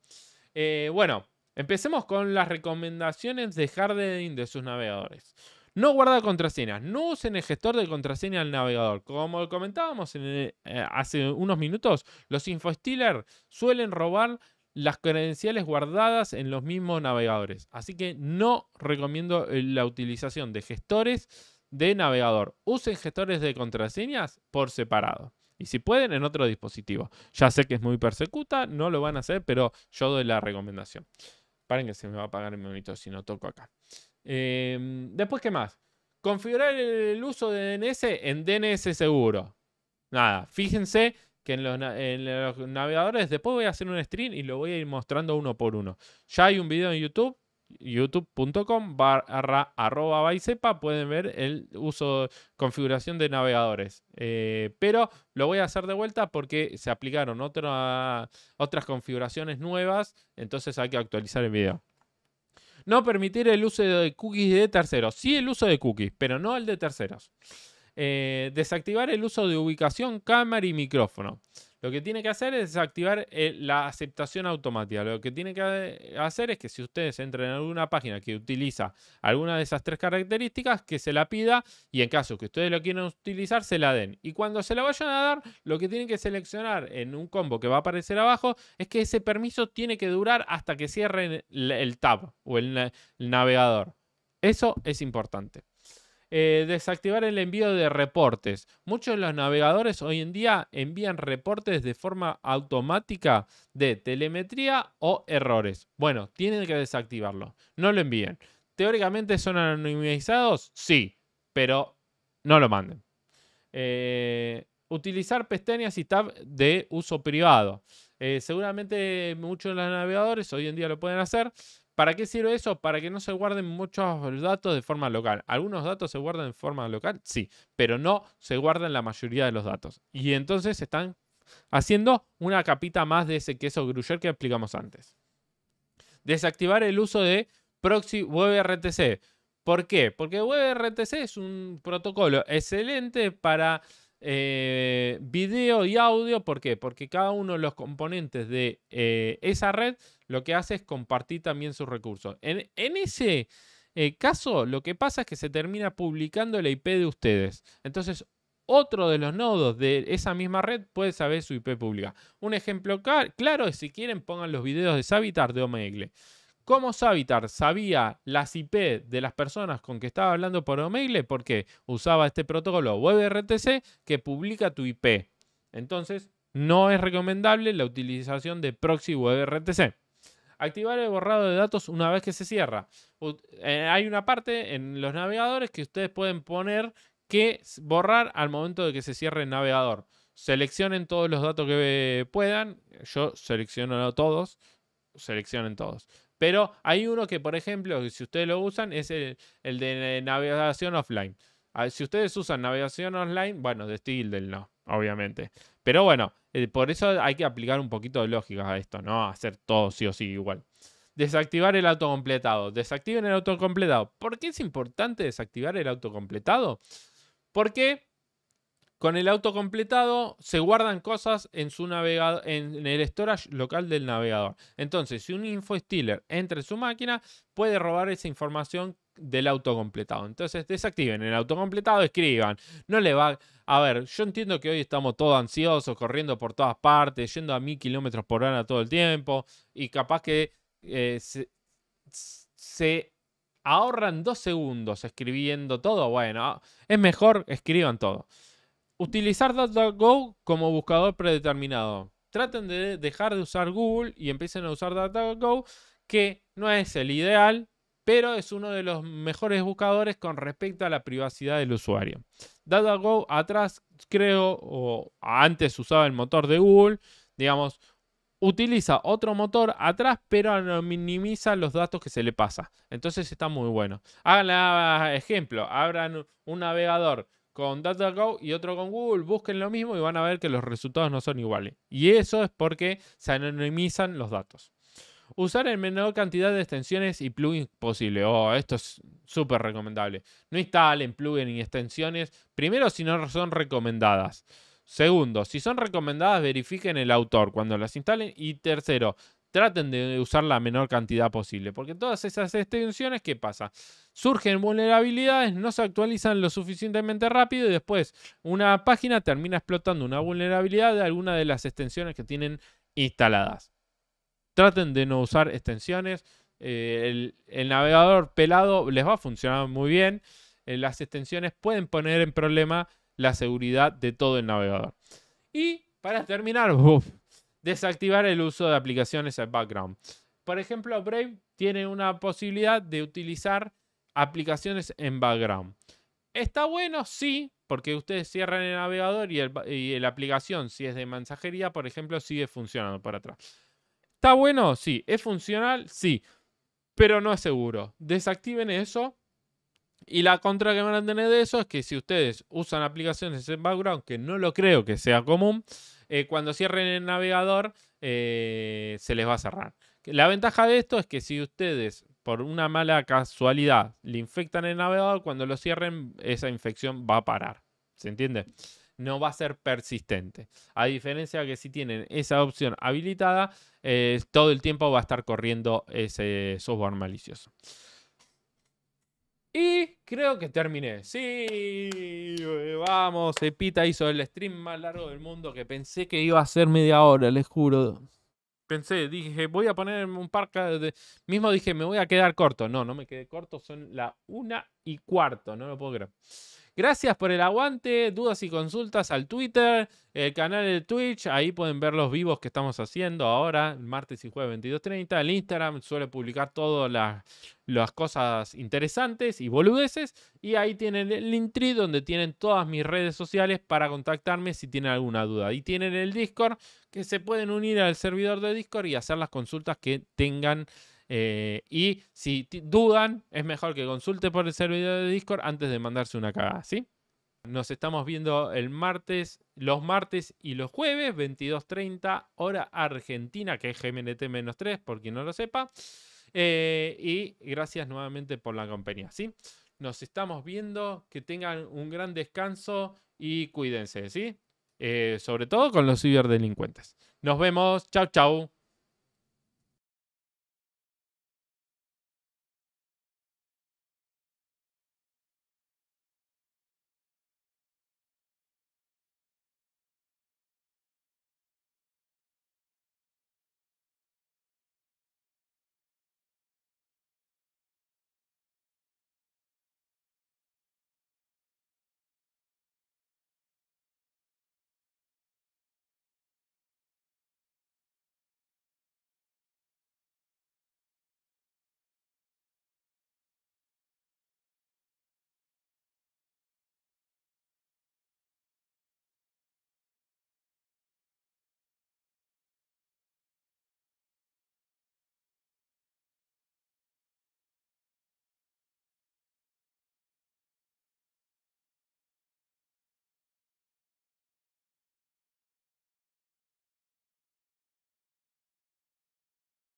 A: Eh, bueno, empecemos con las recomendaciones de Harden de sus navegadores. No guarda contraseñas. No usen el gestor de contraseña al navegador. Como comentábamos eh, hace unos minutos, los infostealers suelen robar las credenciales guardadas en los mismos navegadores. Así que no recomiendo eh, la utilización de gestores de navegador. Usen gestores de contraseñas por separado. Y si pueden, en otro dispositivo. Ya sé que es muy persecuta, no lo van a hacer, pero yo doy la recomendación. Paren que se me va a apagar el monitor si no toco acá. Em, después, ¿qué más? Configurar el uso de DNS en DNS seguro. Nada, fíjense que en los, navegadores, después voy a hacer un stream y lo voy a ir mostrando uno por uno. Ya hay un video en YouTube, youtube.com barra arroba pueden ver el uso, configuración de navegadores. Eh, pero lo voy a hacer de vuelta porque se aplicaron otras configuraciones nuevas, entonces hay que actualizar el video. No permitir el uso de cookies de terceros. Sí el uso de cookies, pero no el de terceros. Eh, desactivar el uso de ubicación, cámara y micrófono. Lo que tiene que hacer es desactivar eh, la aceptación automática. Lo que tiene que eh, hacer es que si ustedes entran en alguna página que utiliza alguna de esas tres características, que se la pida y en caso que ustedes lo quieran utilizar, se la den. Y cuando se la vayan a dar, lo que tienen que seleccionar en un combo que va a aparecer abajo es que ese permiso tiene que durar hasta que cierren el, tab o el navegador. Eso es importante. Eh, desactivar el envío de reportes. Muchos de los navegadores hoy en día envían reportes de forma automática de telemetría o errores. Bueno, tienen que desactivarlo. No lo envíen. Teóricamente son anonimizados, sí, pero no lo manden. Eh, utilizar pestañas y tab de uso privado. Eh, seguramente muchos de los navegadores hoy en día lo pueden hacer, ¿Para qué sirve eso? Para que no se guarden muchos datos de forma local. Algunos datos se guardan de forma local, sí, pero no se guardan la mayoría de los datos. Y entonces están haciendo una capita más de ese queso Gruyere que explicamos antes. Desactivar el uso de proxy WebRTC. ¿Por qué? Porque WebRTC es un protocolo excelente para eh, video y audio. ¿Por qué? Porque cada uno de los componentes de eh, esa red lo que hace es compartir también sus recursos. En, ese eh, caso, lo que pasa es que se termina publicando la IP de ustedes. Entonces, otro de los nodos de esa misma red puede saber su IP pública. Un ejemplo claro es si quieren pongan los videos de Savitar de Omegle. ¿Cómo Savitar sabía las IP de las personas con que estaba hablando por Omegle? Porque usaba este protocolo WebRTC que publica tu IP. Entonces, no es recomendable la utilización de proxy WebRTC. Activar el borrado de datos una vez que se cierra. Eh, hay una parte en los navegadores que ustedes pueden poner que borrar al momento de que se cierre el navegador. Seleccionen todos los datos que puedan. Yo selecciono todos. Seleccionen todos. Pero hay uno que, por ejemplo, si ustedes lo usan, es el, de navegación offline. Ah, si ustedes usan navegación online, bueno, de no, obviamente. Pero bueno, eh, por eso hay que aplicar un poquito de lógica a esto, ¿no? Hacer todo sí o sí igual. Desactivar el autocompletado. Desactiven el autocompletado. ¿Por qué es importante desactivar el autocompletado? Porque con el autocompletado se guardan cosas en, su navegador, en el storage local del navegador. Entonces, si un info stealer entra en su máquina, puede robar esa información del autocompletado. Entonces desactiven el autocompletado, escriban. No le va... A ver, yo entiendo que hoy estamos todos ansiosos, corriendo por todas partes, yendo a mil kilómetros por hora todo el tiempo y capaz que eh, se, ahorran dos segundos escribiendo todo. Bueno, es mejor escriban todo. Utilizar DataGo como buscador predeterminado. Traten de dejar de usar Google y empiecen a usar DataGo, que no es el ideal, pero es uno de los mejores buscadores con respecto a la privacidad del usuario. DataGo atrás, creo, o antes usaba el motor de Google, digamos, utiliza otro motor atrás, pero minimiza los datos que se le pasa. Entonces está muy bueno. Hagan ejemplo, abran un navegador con DataGo y otro con Google, busquen lo mismo y van a ver que los resultados no son iguales. Y eso es porque se anonimizan los datos. Usar el menor cantidad de extensiones y plugins posible. Oh, esto es súper recomendable. No instalen plugins y extensiones. Primero, si no son recomendadas. Segundo, si son recomendadas, verifiquen el autor cuando las instalen. Y tercero, traten de usar la menor cantidad posible, porque todas esas extensiones, ¿qué pasa? Surgen vulnerabilidades, no se actualizan lo suficientemente rápido y después una página termina explotando una vulnerabilidad de alguna de las extensiones que tienen instaladas. Traten de no usar extensiones. Eh, el, navegador pelado les va a funcionar muy bien. Eh, las extensiones pueden poner en problema la seguridad de todo el navegador. Y para terminar, *laughs* desactivar el uso de aplicaciones en background. Por ejemplo, Brave tiene una posibilidad de utilizar aplicaciones en background. Está bueno, sí, porque ustedes cierran el navegador y, y la aplicación, si es de mensajería, por ejemplo, sigue funcionando por atrás. ¿Está bueno? Sí. ¿Es funcional? Sí. Pero no es seguro. Desactiven eso. Y la contra que van a tener de eso es que si ustedes usan aplicaciones en background, que no lo creo que sea común, eh, cuando cierren el navegador eh, se les va a cerrar. La ventaja de esto es que si ustedes por una mala casualidad le infectan el navegador, cuando lo cierren esa infección va a parar. ¿Se entiende? no va a ser persistente. A diferencia de que si tienen esa opción habilitada, eh, todo el tiempo va a estar corriendo ese software malicioso. Y creo que terminé. Sí, eh, vamos, Epita hizo el stream más largo del mundo que pensé que iba a ser media hora, les juro. Pensé, dije, voy a poner un par de... Mismo dije, me voy a quedar corto. No, no me quedé corto, son la una y cuarto, no lo puedo creer. Gracias por el aguante, dudas y consultas al Twitter, el canal de Twitch, ahí pueden ver los vivos que estamos haciendo ahora, martes y jueves 22.30. El Instagram suele publicar todas las, cosas interesantes y boludeces. Y ahí tienen el Intri, donde tienen todas mis redes sociales para contactarme si tienen alguna duda. Y tienen el Discord que se pueden unir al servidor de Discord y hacer las consultas que tengan eh, y si dudan, es mejor que consulte por el servidor de Discord antes de mandarse una cagada, ¿sí? Nos estamos viendo el martes, los martes y los jueves, 22.30 hora argentina, que es GMNT-3, por quien no lo sepa. Eh, y gracias nuevamente por la compañía, ¿sí? Nos estamos viendo, que tengan un gran descanso y cuídense, ¿sí? Eh, sobre todo con los ciberdelincuentes. Nos vemos, chau
E: chau.